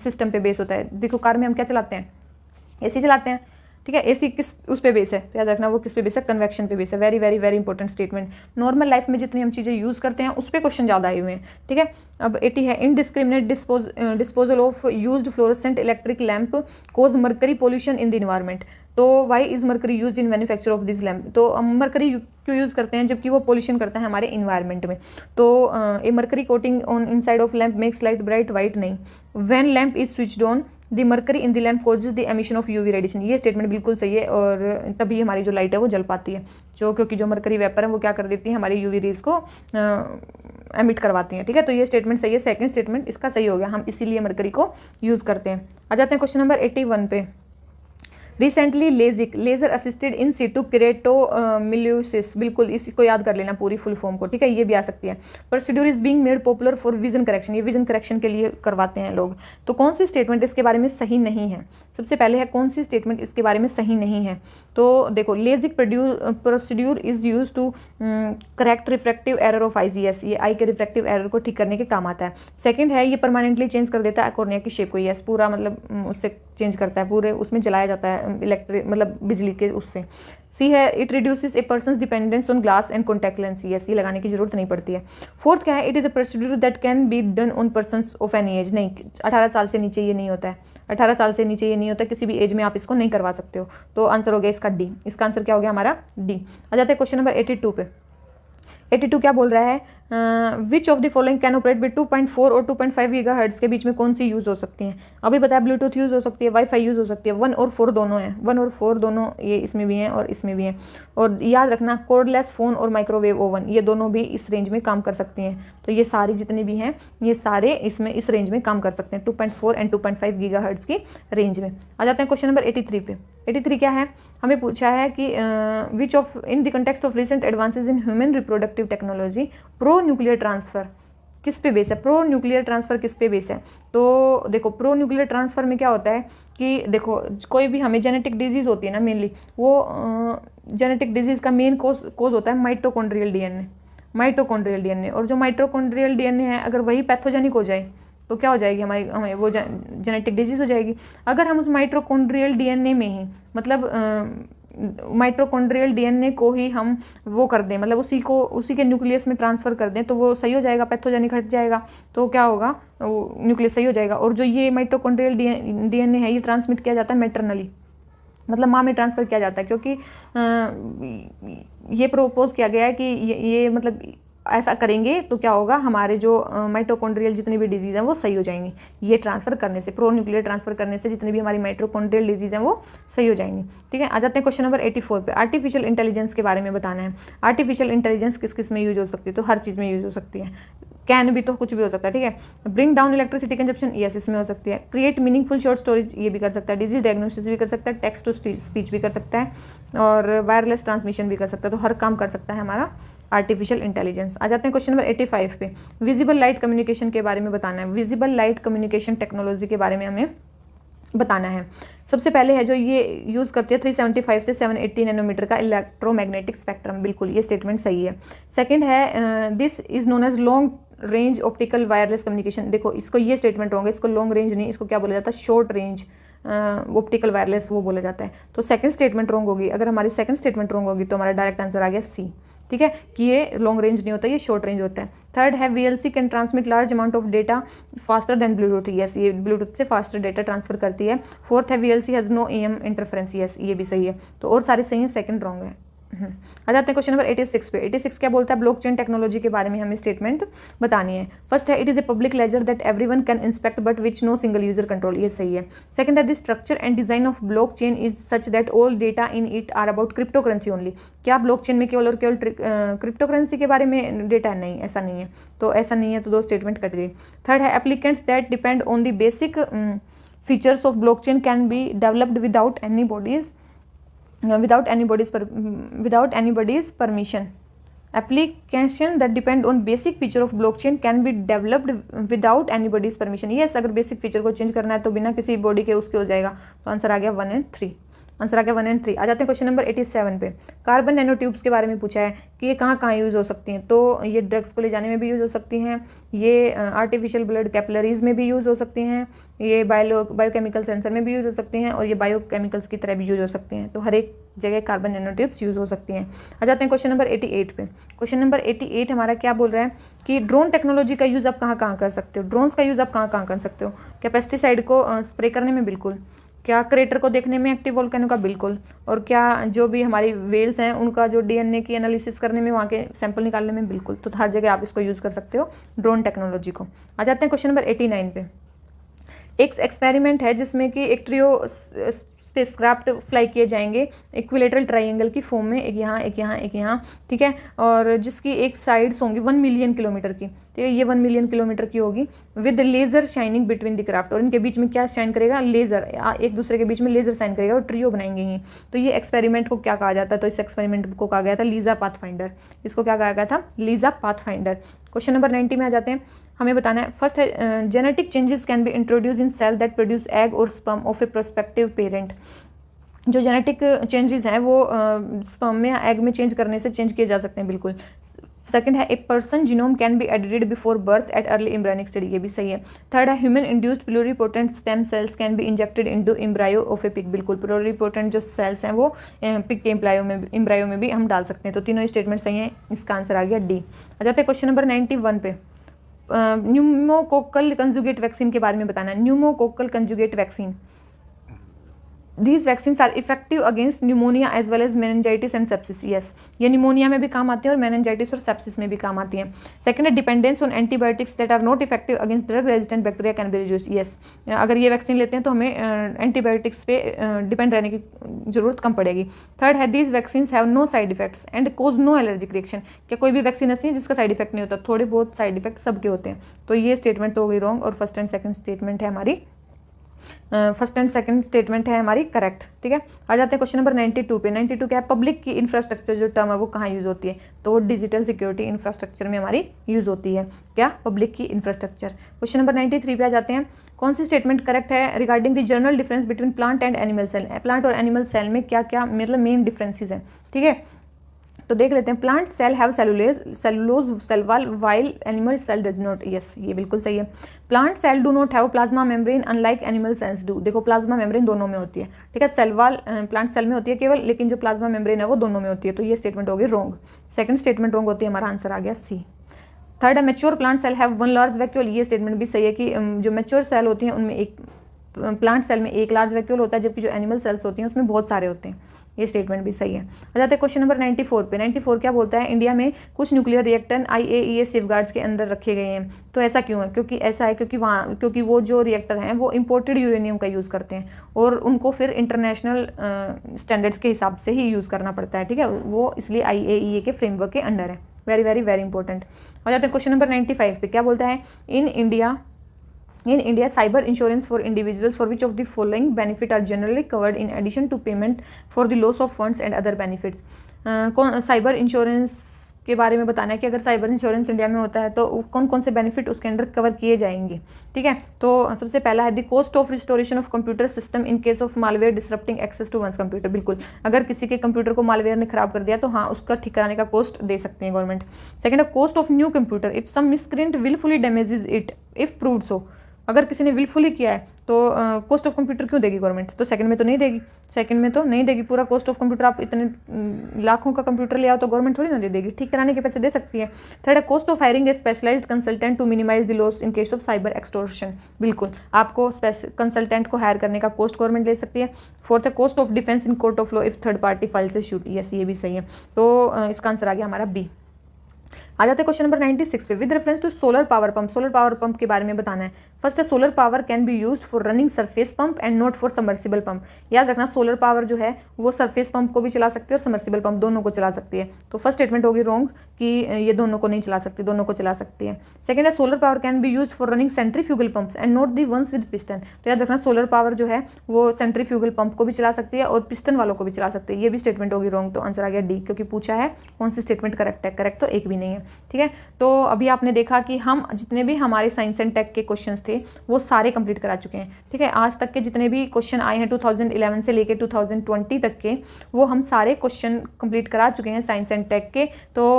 सिस्टम पे बेस होता है देखो कार में हम क्या चलाते हैं सी चलाते हैं ठीक है एसी किस उस पे बेस है तो याद रखना वो किस पे बेस है कन्वेक्शन पे बेस है very very very important statement normal life में जितनी हम चीज़ें यूज़ करते हैं उस पर क्वेश्चन ज़्यादा आए हुए हैं ठीक है अब एटी है indiscriminate dispose disposal of use fluorescent electric lamp cause mercury pollution in the environment तो why is mercury use in manufacture of this lamp तो हम मरकरी क्यों यूज़ करते हैं जबकि वो पोल्यूशन करता है हमारे इन्वायरमेंट में तो a mercury coating on inside of lamp makes light bright white नहीं when lamp is switch on the mercury in the lamp cause the emission of UV radiation ये स्टेटमेंट बिल्कुल सही है और तभी हमारी जो लाइट है वो जल पाती है जो क्योंकि जो मरकरी वेपर है वो क्या कर देती है हमारी यूवी रेज को एमिट करवाती हैं ठीक है तो ये स्टेटमेंट सही है सेकेंड स्टेटमेंट इसका सही हो गया हम इसीलिए मरकरी को यूज़ करते हैं आ जाते हैं क्वेश्चन नंबर एट्टी वन पे recently LASIK laser assisted in situ keratomileusis बिल्कुल इसको याद कर लेना पूरी फुल फॉर्म को ठीक है ये भी आ सकती है procedure is being made popular for vision correction ये विजन करेक्शन के लिए करवाते हैं लोग तो कौन सी स्टेटमेंट इसके बारे में सही नहीं है सबसे पहले है कौन सी स्टेटमेंट इसके बारे में सही नहीं है तो देखो LASIK procedure is use to correct refractive error of eye ये आई के रिफ्रेक्टिव एरर को ठीक करने के काम आता है सेकेंड है ये परमानेंटली चेंज कर देता है कॉर्निया की शेप को यस पूरा मतलब um, उससे चेंज करता है पूरे उसमें जलाया जाता है इलेक्ट्रिक मतलब बिजली के उससे सी है it reduce a person dependence on glass and contact lens ये सी लगाने की जरूरत नहीं पड़ती है फोर्थ क्या है it is a procedure that can be done on person of any age नहीं अठारह साल से नीचे ये नहीं होता है अठारह साल से नीचे ये नहीं होता किसी भी एज में आप इसको नहीं करवा सकते हो तो आंसर हो गया इसका डी इसका आंसर क्या हो गया हमारा डी आ जाता है क्वेश्चन नंबर एटी टू पे एटी टू क्या बोल रहा है which of the following can operate with 2.4 और 2.5 पॉइंट के बीच में कौन सी यूज़ हो सकती हैं अभी बताया ब्लूटूथ यूज़ हो सकती है वाईफाई यूज़ हो सकती है वन और फोर दोनों हैं वन और फोर दोनों ये इसमें भी हैं और इसमें भी हैं और याद रखना कोडलेस फ़ोन और माइक्रोवेव ओवन ये दोनों भी इस रेंज में काम कर सकती हैं तो ये सारी जितने भी हैं ये सारे इसमें इस रेंज में काम कर सकते हैं टू एंड टू पॉइंट की रेंज में आ जाते हैं क्वेश्चन नंबर एटी पे एटी क्या है हमें पूछा है कि which of in the context of recent advances in human reproductive technology pronuclear transfer किस पे बेस है प्रो न्यूक्लियर ट्रांसफ़र किस पे बेस है तो देखो प्रो न्यूक्लियर ट्रांसफ़र में क्या होता है कि देखो कोई भी हमें जेनेटिक डिजीज़ होती है ना मेनली वो जेनेटिक डिजीज़ का मेन कोज कोज होता है माइटोकॉन्ड्रियल डीएनए माइटोकॉन्ड्रियल डीएनए और जो माइटोकॉन्ड्रियल डीएनए है अगर वही पैथोजेनिक हो जाए तो क्या हो जाएगी हमारी हमें वो जेनेटिक डिजीज़ हो जाएगी अगर हम उस माइट्रोकोन्ड्रियल डीएनए में ही मतलब माइट्रोकोन्ड्रियल डीएनए को ही हम वो कर दें मतलब उसी को उसी के न्यूक्लियस में ट्रांसफ़र कर दें तो वो सही हो जाएगा पैथोजेनिक हट जाएगा तो क्या होगा वो न्यूक्लियस सही हो जाएगा और जो ये माइट्रोकोन्ड्रियल डीएनए है ये ट्रांसमिट किया जाता है मेटरनली मतलब माँ में ट्रांसफ़र किया जाता है क्योंकि आ, ये प्रोपोज़ किया गया है कि ये, ये मतलब ऐसा करेंगे तो क्या होगा हमारे जो माइटोकॉन्ड्रियल जितनी भी डिजीज़ हैं वो सही हो जाएंगी ये ट्रांसफ़र करने से प्रो न्यूक्लियर ट्रांसफ़र करने से जितनी भी हमारी माइटोकॉन्ड्रियल डिजीज़ हैं वो सही हो जाएंगी ठीक है आ जाते हैं क्वेश्चन नंबर एटी फोर पर आर्टिफिशियल इंटेलिजेंस के बारे में बताना है आर्टिफिशियल इंटेलिजेंस किस किस में यूज हो सकती है तो हर चीज़ में यूज हो सकती है कैन भी तो कुछ भी हो सकता है ठीक है bring down electricity consumption yes इसमें हो सकती है क्रिएट मीनिंगफुल शॉर्ट स्टोरेज ये भी कर सकता है डिजीज डायग्नोसिस भी कर सकता है टेक्स्ट टू स्पीच भी कर सकता है और वायरलेस ट्रांसमिशन भी कर सकता है तो हर काम कर सकता है हमारा आर्टिफिशियल इंटेलिजेंस आ जाते हैं क्वेश्चन नंबर एटी फाइव पे विजिबल लाइट कम्युनिकेशन के बारे में बताना है विजिबल लाइट कम्युनिकेशन टेक्नोलॉजी के बारे में हमें बताना है सबसे पहले है जो ये यूज़ करती है 375 से 780 नैनोमीटर का इलेक्ट्रोमैग्नेटिक स्पेक्ट्रम बिल्कुल ये स्टेटमेंट सही है सेकंड है this is known as long range optical wireless communication देखो इसको ये स्टेटमेंट होंगे इसको लॉन्ग रेंज नहीं इसको क्या बोला जाता है शॉर्ट रेंज ऑप्टिकल वायरलेस वो बोला जाता है तो सेकंड स्टेटमेंट रोंग होगी अगर हमारी सेकंड स्टेटमेंट रोंग होगी तो हमारा डायरेक्ट आंसर आ गया सी ठीक है कि ये लॉन्ग रेंज नहीं होता ये शॉर्ट रेंज होता है थर्ड है we can transmit large amount of data faster than Bluetooth yes ये ब्लूटूथ से फास्टर डेटा ट्रांसफर करती है फोर्थ है V L C has no E M interference yes ये भी सही है तो और सारे सही हैं सेकंड रॉन्ग है आ जाते हैं क्वेश्चन नंबर 86 पे 86 क्या बोलता है ब्लॉकचेन टेक्नोलॉजी के बारे में हमें स्टेटमेंट बतानी है फर्स्ट है it is a public ledger that everyone can inspect but which no single user control ये सही है सेकंड है this structure and design of blockchain is such that all data in it are about cryptocurrency only क्या blockchain में केवल और केवल crypto currency के बारे में डेटा नहीं ऐसा नहीं है तो ऐसा नहीं है तो दो स्टेटमेंट कट गई थर्ड है applicants that depend on the basic features of blockchain can be developed without any bodies without anybody's per, without anybody's permission application that depend on basic feature of blockchain can be developed without anybody's permission yes अगर basic feature को change करना है तो बिना किसी body के उसके हो जाएगा तो आंसर आ गया वन एंड थ्री आंसर आ गया वन एंड थ्री आ जाते हैं क्वेश्चन नंबर एटी सेवन पे कार्बन नैनो ट्यूब्स के बारे में पूछा है कि ये कहाँ कहाँ यूज़ हो सकती हैं तो ये ड्रग्स को ले जाने में भी यूज़ हो सकती हैं ये आर्टिफिशियल ब्लड कैपलरीज में भी यूज़ हो सकती हैं ये बायो बायोकेमिकल सेंसर में भी यूज़ हो सकती हैं और ये बायोकेमिकल्स की तरह भी यूज़ हो सकती हैं तो हर एक जगह कार्बन नैनो ट्यूब्स यूज़ हो सकती हैं आ जाते हैं क्वेश्चन नंबर एटी एट पर क्वेश्चन नंबर एटी एट हमारा क्या बोल रहा है कि ड्रोन टेक्नोलॉजी का यूज़ आप कहाँ कहाँ कर सकते हो ड्रोन्स का यूज़ आप कहाँ कहाँ कर सकते हो क्या पेस्टिसाइड को स्प्रे करने में बिल्कुल क्या क्रेटर को देखने में एक्टिव वोल्केनो का बिल्कुल और क्या जो भी हमारी वेल्स हैं उनका जो डीएनए की एनालिसिस करने में वहाँ के सैंपल निकालने में बिल्कुल तो हर जगह आप इसको यूज़ कर सकते हो ड्रोन टेक्नोलॉजी को आ जाते हैं क्वेश्चन नंबर एटी नाइन पे एक एक्सपेरिमेंट है जिसमें कि एक ट्रियो स्पेसक्राफ्ट फ्लाई किए जाएंगे इक्विलेटरल ट्राइंगल की फॉर्म में एक यहाँ एक यहाँ एक यहाँ ठीक है और जिसकी एक साइड्स होंगी वन मिलियन किलोमीटर की ठीक तो है ये वन मिलियन किलोमीटर की होगी with laser shining between the craft और इनके बीच में क्या शाइन करेगा लेज़र एक दूसरे के बीच में लेज़र शाइन करेगा और ट्रियो बनाएंगे ही तो ये एक्सपेरिमेंट को क्या कहा जाता है तो इस एक्सपेरिमेंट को कहा गया था लीज़ा पाथ इसको क्या कहा गया था LISA path question number ninety में आ जाते हैं हमें बताना है फर्स्ट है genetic changes can be introduce in cell that produce egg और sperm of a prospective parent जो जेनेटिक चेंजेस हैं वो स्पर्म में या एग में चेंज करने से चेंज किए जा सकते हैं बिल्कुल सेकंड है a person genome can be edited before birth at early embryonic study ये भी सही है थर्ड है human induced pluripotent stem cells can be injected into embryo of a pig बिल्कुल प्लोरीपोटेंट जो सेल्स हैं वो पिक के इम्ब्रायो में इम्ब्रायो में भी हम डाल सकते हैं तो तीनों स्टेटमेंट सही हैं इसका आंसर आ गया डी आ जाते हैं क्वेश्चन नंबर नाइन्टी वन पे न्यूमोकोकल कंजुगेट वैक्सीन के बारे में बताना pneumococcal conjugate vaccine these vaccine are effective against pneumonia as well as meningitis and sepsis yes ये न्यूमोनिया में भी काम आती है और मेनजाइटिस और सेप्सिस में भी काम आती है सेकंड है dependence on antibiotics that are not effective against drug resistant bacteria can be reduce yes अगर ये वैक्सीन लेते हैं तो हमें एंटीबायोटिक्स पे डिपेंड रहने की जरूरत कम पड़ेगी थर्ड है these vaccine have no side effects and cause no allergic reaction क्या कोई भी वैक्सीन ऐसी है जिसका साइड इफेक्ट नहीं होता थोड़े बहुत साइड इफेक्ट सबके होते हैं तो ये स्टेटमेंट तो हो गई रॉन्ग और फर्स्ट एंड सेकेंड स्टेटमेंट है हमारी फर्स्ट एंड सेकंड स्टेटमेंट है हमारी करेक्ट ठीक है आ जाते हैं क्वेश्चन नंबर 92 पे 92 क्या है पब्लिक की इंफ्रास्ट्रक्चर जो टर्म है वो कहाँ यूज़ होती है तो वो डिजिटल सिक्योरिटी इंफ्रास्ट्रक्चर में हमारी यूज़ होती है क्या पब्लिक की इंफ्रास्ट्रक्चर क्वेश्चन नंबर 93 पे आ जाते हैं कौन सी स्टेटमेंट करेक्ट है regarding the general difference between plant and animal cell plant और एनिमल सेल में क्या क्या मतलब मेन डिफरेंसेज हैं ठीक है तो देख लेते हैं plant cell have cellulase cellulose cell wall while animal cell does not yes ये बिल्कुल सही है plant cell do not have plasma membrane unlike animal cells do देखो प्लाज्मा मेम्ब्रेन दोनों में होती है ठीक है सेलवाल प्लांट सेल में होती है केवल लेकिन जो प्लाज्मा मेम्ब्रेन है वो दोनों में होती है तो ये स्टेटमेंट होगी रॉन्ग सेकंड स्टेटमेंट रॉन्ग होती है हमारा आंसर आ गया सी थर्ड है mature plant cell have one large vacuole ये स्टेटमेंट भी सही है कि जो मेच्योर सेल होती है उनमें एक प्लांट सेल में एक लार्ज वैक्यूल होता है जबकि जो एनिमल सेल्स होती हैं उसमें बहुत सारे होते हैं ये स्टेटमेंट भी सही है आ जाते हैं क्वेश्चन नंबर 94 पे 94 क्या बोलता है इंडिया में कुछ nuclear reactor I A E safeguards के अंदर रखे गए हैं तो ऐसा क्यों है क्योंकि ऐसा है क्योंकि वहाँ क्योंकि वो जो रिएक्टर हैं वो इंपोर्टेड यूरेनियम का यूज़ करते हैं और उनको फिर इंटरनेशनल स्टैंडर्ड्स के हिसाब से ही यूज़ करना पड़ता है ठीक है वो इसलिए आई ए ई ए के फ्रेमवर्क के अंडर है वेरी वेरी वेरी इंपॉर्टेंट आ जाते हैं क्वेश्चन नंबर नाइन्टी फाइव पे क्या बोलता है in India in india cyber insurance for individuals for which of the following benefit are generally covered in addition to payment for the loss of funds and other benefits uh, कौन cyber insurance के बारे में बताना है कि अगर cyber insurance India में होता है तो कौन कौन से बेनिफिट उसके अंडर कवर किए जाएंगे ठीक है तो सबसे पहला है the cost of restoration of computer system in case of malware disrupting access to one's computer बिल्कुल अगर किसी के कंप्यूटर को मालवेयर ने खराब कर दिया तो हाँ उसका ठीक कराने का कॉस्ट दे सकते हैं गवर्नमेंट सेकेंड है cost of new computer if some miscreant wilfully damage it if prove so अगर किसी ने विलफुली किया है तो कॉस्ट ऑफ कंप्यूटर क्यों देगी गवर्नमेंट तो सेकंड में तो नहीं देगी सेकंड में तो नहीं देगी पूरा कॉस्ट ऑफ कंप्यूटर आप इतने लाखों का कंप्यूटर ले आओ तो गवर्नमेंट थोड़ी ना दे देगी ठीक कराने के पैसे दे सकती है थर्ड है cost of hiring a specialised consultant to minimise the loss in case of cyber extortion बिल्कुल आपको कंसल्टेंट को हायर करने का कॉस्ट गवर्नमेंट ले सकती है फोर्थ है cost of defence in court of law if third party files suit yes ये भी सही है तो इसका आंसर आ गया हमारा बी आ जाते हैं क्वेश्चन नंबर 96 पे with reference to solar power pump solar power pump के बारे में बताना है फर्स्ट है solar power can be used for running surface pump and not for submersible pump याद रखना सोलर पावर जो है वो सरफेस पंप को भी चला सकती है और समर्सिबल पंप दोनों को चला सकती है तो फर्स्ट स्टेटमेंट होगी रॉन्ग कि ये दोनों को नहीं चला सकती दोनों को चला सकती है सेकेंड है solar power can be use for running fugal pumps and not the ones with piston तो याद रखना सोलर पावर जो है वो फ्यूगल पंप को भी चला सकती है और पिस्टन वालों को भी चला सकती है ये भी स्टेटमेंट होगी रॉन्ग तो आंसर आ गया डी क्योंकि पूछा है कौन सी स्टेटमेंट करेक्ट है करेक्ट तो एक भी नहीं है ठीक है तो अभी आपने देखा कि हम जितने भी हमारे साइंस एंड टेक के क्वेश्चंस थे वो सारे कंप्लीट करा चुके हैं ठीक है आज तक के जितने भी क्वेश्चन आए हैं 2011 से लेके 2020 तक के वो हम सारे क्वेश्चन कंप्लीट करा चुके हैं साइंस एंड टेक के तो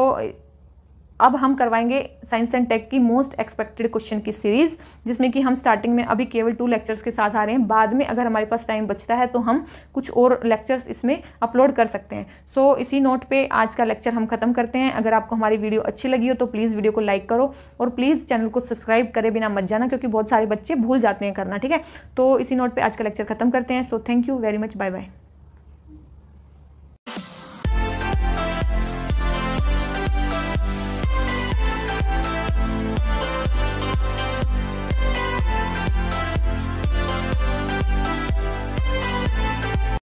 अब हम करवाएंगे साइंस एंड टेक की मोस्ट एक्सपेक्टेड क्वेश्चन की सीरीज़ जिसमें कि हम स्टार्टिंग में अभी केवल टू लेक्चर्स के साथ आ रहे हैं बाद में अगर हमारे पास टाइम बचता है तो हम कुछ और लेक्चर्स इसमें अपलोड कर सकते हैं सो so, इसी नोट पे आज का लेक्चर हम ख़त्म करते हैं अगर आपको हमारी वीडियो अच्छी लगी हो तो प्लीज़ वीडियो को लाइक करो और प्लीज़ चैनल को सब्सक्राइब करें बिना मत जाना क्योंकि बहुत सारे बच्चे भूल जाते हैं करना ठीक है तो इसी नोट पर आज का लेक्चर ख़त्म करते हैं so thank you very much bye bye